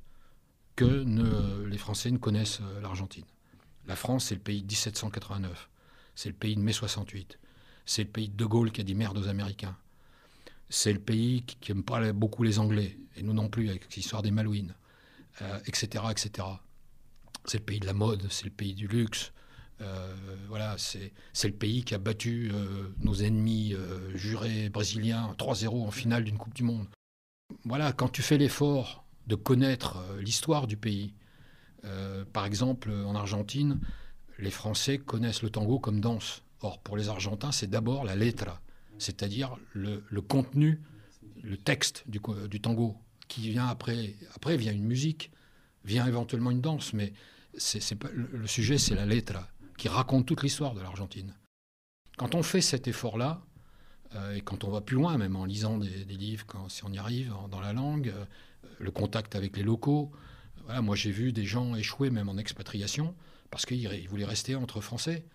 que ne, les Français ne connaissent euh, l'Argentine. La France, c'est le pays de 1789. C'est le pays de mai 68. C'est le pays de De Gaulle qui a dit merde aux Américains. C'est le pays qui n'aime pas beaucoup les Anglais, et nous non plus, avec l'histoire des Malouines, etc., euh, etc c'est le pays de la mode, c'est le pays du luxe. Euh, voilà, c'est le pays qui a battu euh, nos ennemis euh, jurés brésiliens 3-0 en finale d'une Coupe du Monde. Voilà, quand tu fais l'effort de connaître l'histoire du pays, par exemple en Argentine, les Français connaissent le tango comme danse. Or, pour les Argentins, c'est d'abord la letra, c'est-à-dire le, le, contenu, le texte du, du, tango, qui vient après. Après vient une musique, vient éventuellement une danse, mais c'est le sujet, c'est la lettre qui raconte toute l'histoire de l'Argentine. Quand on fait cet effort-là, euh, et quand on va plus loin, même en lisant des, livres, quand, si on y arrive dans la langue, euh, le contact avec les locaux, euh, voilà, moi j'ai vu des gens échouer même en expatriation parce qu'ils voulaient rester entre Français.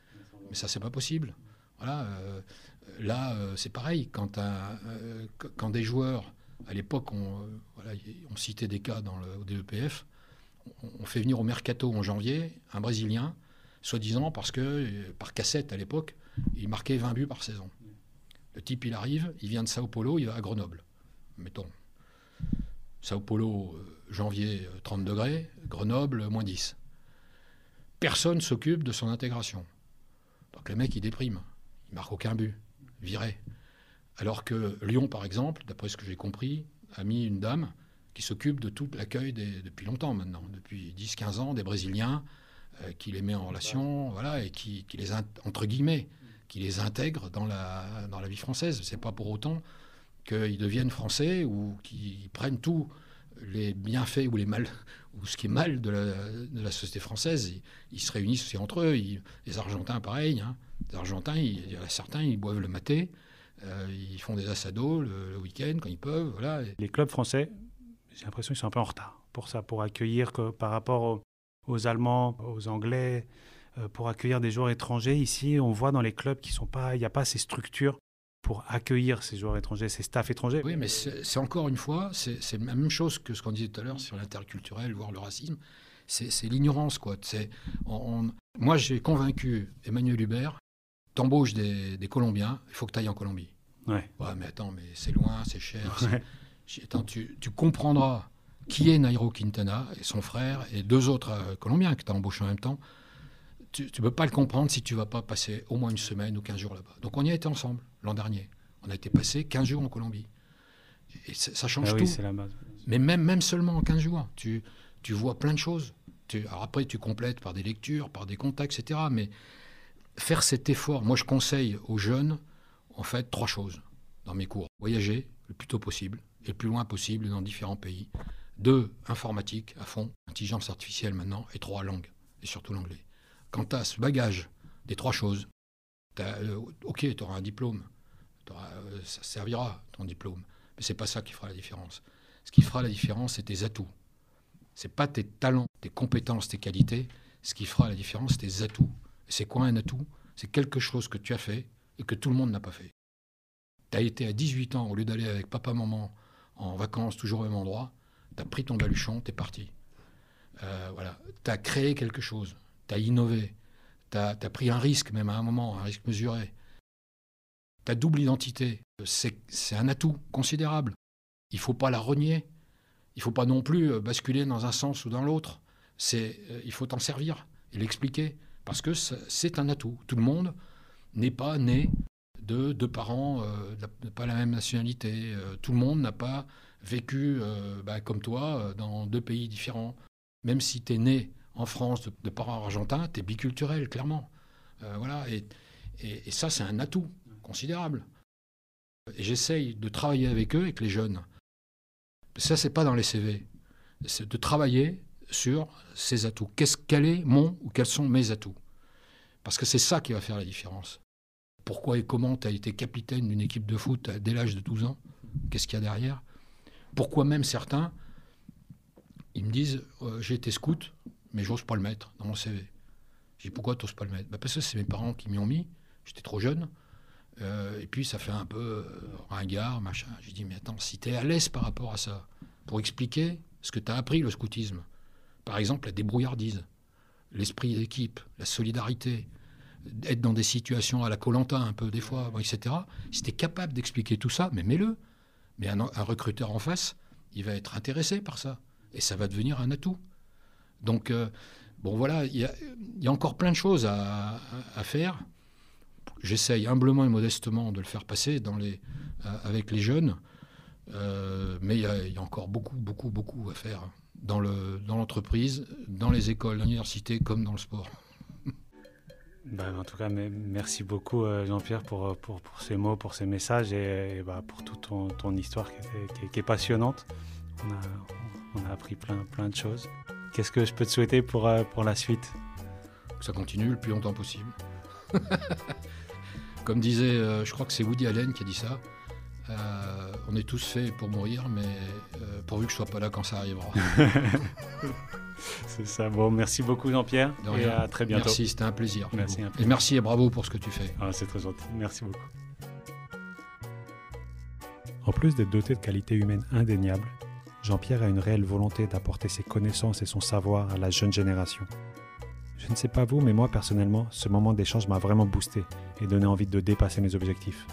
Mais ça, c'est pas possible. Voilà, là, c'est pareil. Quand, quand des joueurs, à l'époque, ont cité des cas dans le, au DEPF, on fait venir au mercato en janvier un Brésilien, soi-disant parce que, euh, par cassette à l'époque, il marquait 20 buts par saison. Le type, il arrive, il vient de Sao Paulo, il va à Grenoble. Mettons. Sao Paulo, euh, janvier, 30 euh, degrés, Grenoble, moins 10. Personne s'occupe de son intégration. Donc mec, il déprime, il ne marque aucun but. Viré. Alors que Lyon, par exemple, d'après ce que j'ai compris, a mis une dame qui s'occupe de tout l'accueil depuis longtemps maintenant, depuis 10-15 ans, des Brésiliens, euh, qui les met en relation, voilà, et qui, les, entre guillemets, qui les intègre dans la, dans la vie française. C'est pas pour autant qu'ils deviennent français ou qu'ils prennent tous les bienfaits ou les mal ou ce qui est mal de la, société française. Ils, se réunissent aussi entre eux. les Argentins, pareil. Hein. Les Argentins, il a certains, ils boivent le maté. Euh, ils font des assados le, le week-end quand ils peuvent. Voilà. Les clubs français
j'ai l'impression qu'ils sont un peu en retard pour ça, pour accueillir que, par rapport aux, Allemands, aux Anglais, euh, pour accueillir des joueurs étrangers. Ici, on voit dans les clubs qu'il n'y a pas ces structures
pour accueillir ces joueurs étrangers, ces staffs étrangers. Oui, mais c'est encore une fois, c'est la même chose que ce qu'on disait tout à l'heure sur l'interculturel, voire le racisme. C'est l'ignorance, quoi. C'est, on... Moi, j'ai convaincu Emmanuel Hubert, t'embauches des, Colombiens, il faut que tu ailles en Colombie. Ouais. ouais. mais attends, mais c'est loin, c'est cher tu, tu, comprendras qui est Nairo Quintana et son frère et deux autres euh, Colombiens que tu as embauchés en même temps. Tu ne peux pas le comprendre si tu vas pas passer au moins une semaine ou 15 jours là-bas. Donc on y a été ensemble l'an dernier. On a été passé 15 jours en Colombie. Et ça change ah oui, tout. La base. Mais même, même seulement en 15 jours, tu, vois plein de choses. Tu, après, tu complètes par des lectures, par des contacts, etc. Mais faire cet effort, moi je conseille aux jeunes, en fait, trois choses dans mes cours. Voyager le plus tôt possible et plus loin possible dans différents pays. Deux, informatique à fond, intelligence artificielle maintenant, et trois, langues et surtout l'anglais. tu à ce bagage des trois choses, euh, ok, tu auras un diplôme, euh, ça servira ton diplôme, mais c'est pas ça qui fera la différence. Ce qui fera la différence, c'est tes atouts. Ce n'est pas tes talents, tes compétences, tes qualités. Ce qui fera la différence, c'est tes atouts. C'est quoi un atout C'est quelque chose que tu as fait et que tout le monde n'a pas fait. Tu as été à 18 ans, au lieu d'aller avec papa, maman, en vacances, toujours au même endroit, tu as pris ton baluchon, tu es parti. Euh, voilà, tu as créé quelque chose, tu as innové, tu as, pris un risque même à un moment, un risque mesuré. Ta double identité, c'est un atout considérable. Il ne faut pas la renier. Il ne faut pas non plus euh, basculer dans un sens ou dans l'autre. C'est, euh, il faut t'en servir et l'expliquer parce que c'est un atout. Tout le monde n'est pas né de deux parents de euh, pas la même nationalité. Euh, tout le monde n'a pas vécu euh, bah, comme toi dans deux pays différents. Même si tu es né en France de, parents argentins, tu es biculturel, clairement. voilà. Et, ça, c'est un atout considérable. Et j'essaye de travailler avec eux, avec les jeunes. Ça, c'est pas dans les CV. C'est de travailler sur ces atouts. Qu'est-ce qu'elle est mon ou quels sont mes atouts Parce que c'est ça qui va faire la différence pourquoi et comment tu as été capitaine d'une équipe de foot dès l'âge de 12 ans Qu'est-ce qu'il y a derrière Pourquoi même certains, ils me disent euh, j'ai été scout, mais j'ose pas le mettre dans mon CV. Je dis, pourquoi n'oses pas le mettre bah, Parce que c'est mes parents qui m'y ont mis, j'étais trop jeune. Euh, et puis ça fait un peu euh, ringard, machin. J'ai dit mais attends, si tu es à l'aise par rapport à ça, pour expliquer ce que tu as appris le scoutisme, par exemple la débrouillardise, l'esprit d'équipe, la solidarité, être dans des situations à la Colanta un peu des fois, etc. Si tu es capable d'expliquer tout ça, mais mets-le. Mais un, recruteur en face, il va être intéressé par ça. Et ça va devenir un atout. Donc, euh, bon voilà, il y, a encore plein de choses à, faire. J'essaye humblement et modestement de le faire passer euh, avec les jeunes. Euh, mais il y, a encore beaucoup, beaucoup, beaucoup à faire dans l'entreprise, dans, dans les écoles, l'université, comme dans le sport.
Bah, en tout cas, merci beaucoup euh, Jean-Pierre euh, pour, ces mots, pour ces messages et, bah, pour toute ton, histoire qui est, passionnante. On a, appris plein, de choses. Qu'est-ce que je peux te souhaiter pour, euh, la suite
Que ça continue le plus longtemps possible. Comme disait, je crois que c'est Woody Allen qui a dit ça. on est tous faits pour mourir, mais pourvu que je ne sois pas là quand ça arrivera.
C'est ça. Bon, merci beaucoup, Jean-Pierre. à très bientôt. Merci, c'était un plaisir. Merci, Et merci
et bravo pour ce que tu fais. Ah, c'est très gentil. Merci beaucoup.
En plus d'être doté de qualités humaines indéniables, Jean-Pierre a une réelle volonté d'apporter ses connaissances et son savoir à la jeune génération. Je ne sais pas vous, mais moi personnellement, ce moment d'échange m'a vraiment boosté et donné envie de dépasser mes objectifs.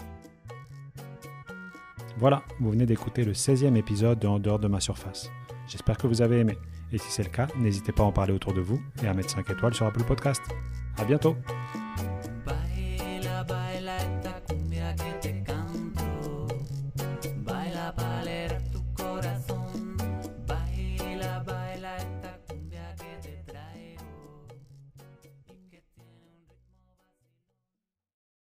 Voilà, vous venez d'écouter le 16e épisode de En dehors de ma surface. J'espère que vous avez aimé. Et si c'est le cas, n'hésitez pas à en parler autour de vous et à mettre 5 étoiles sur Apple Podcast. À bientôt!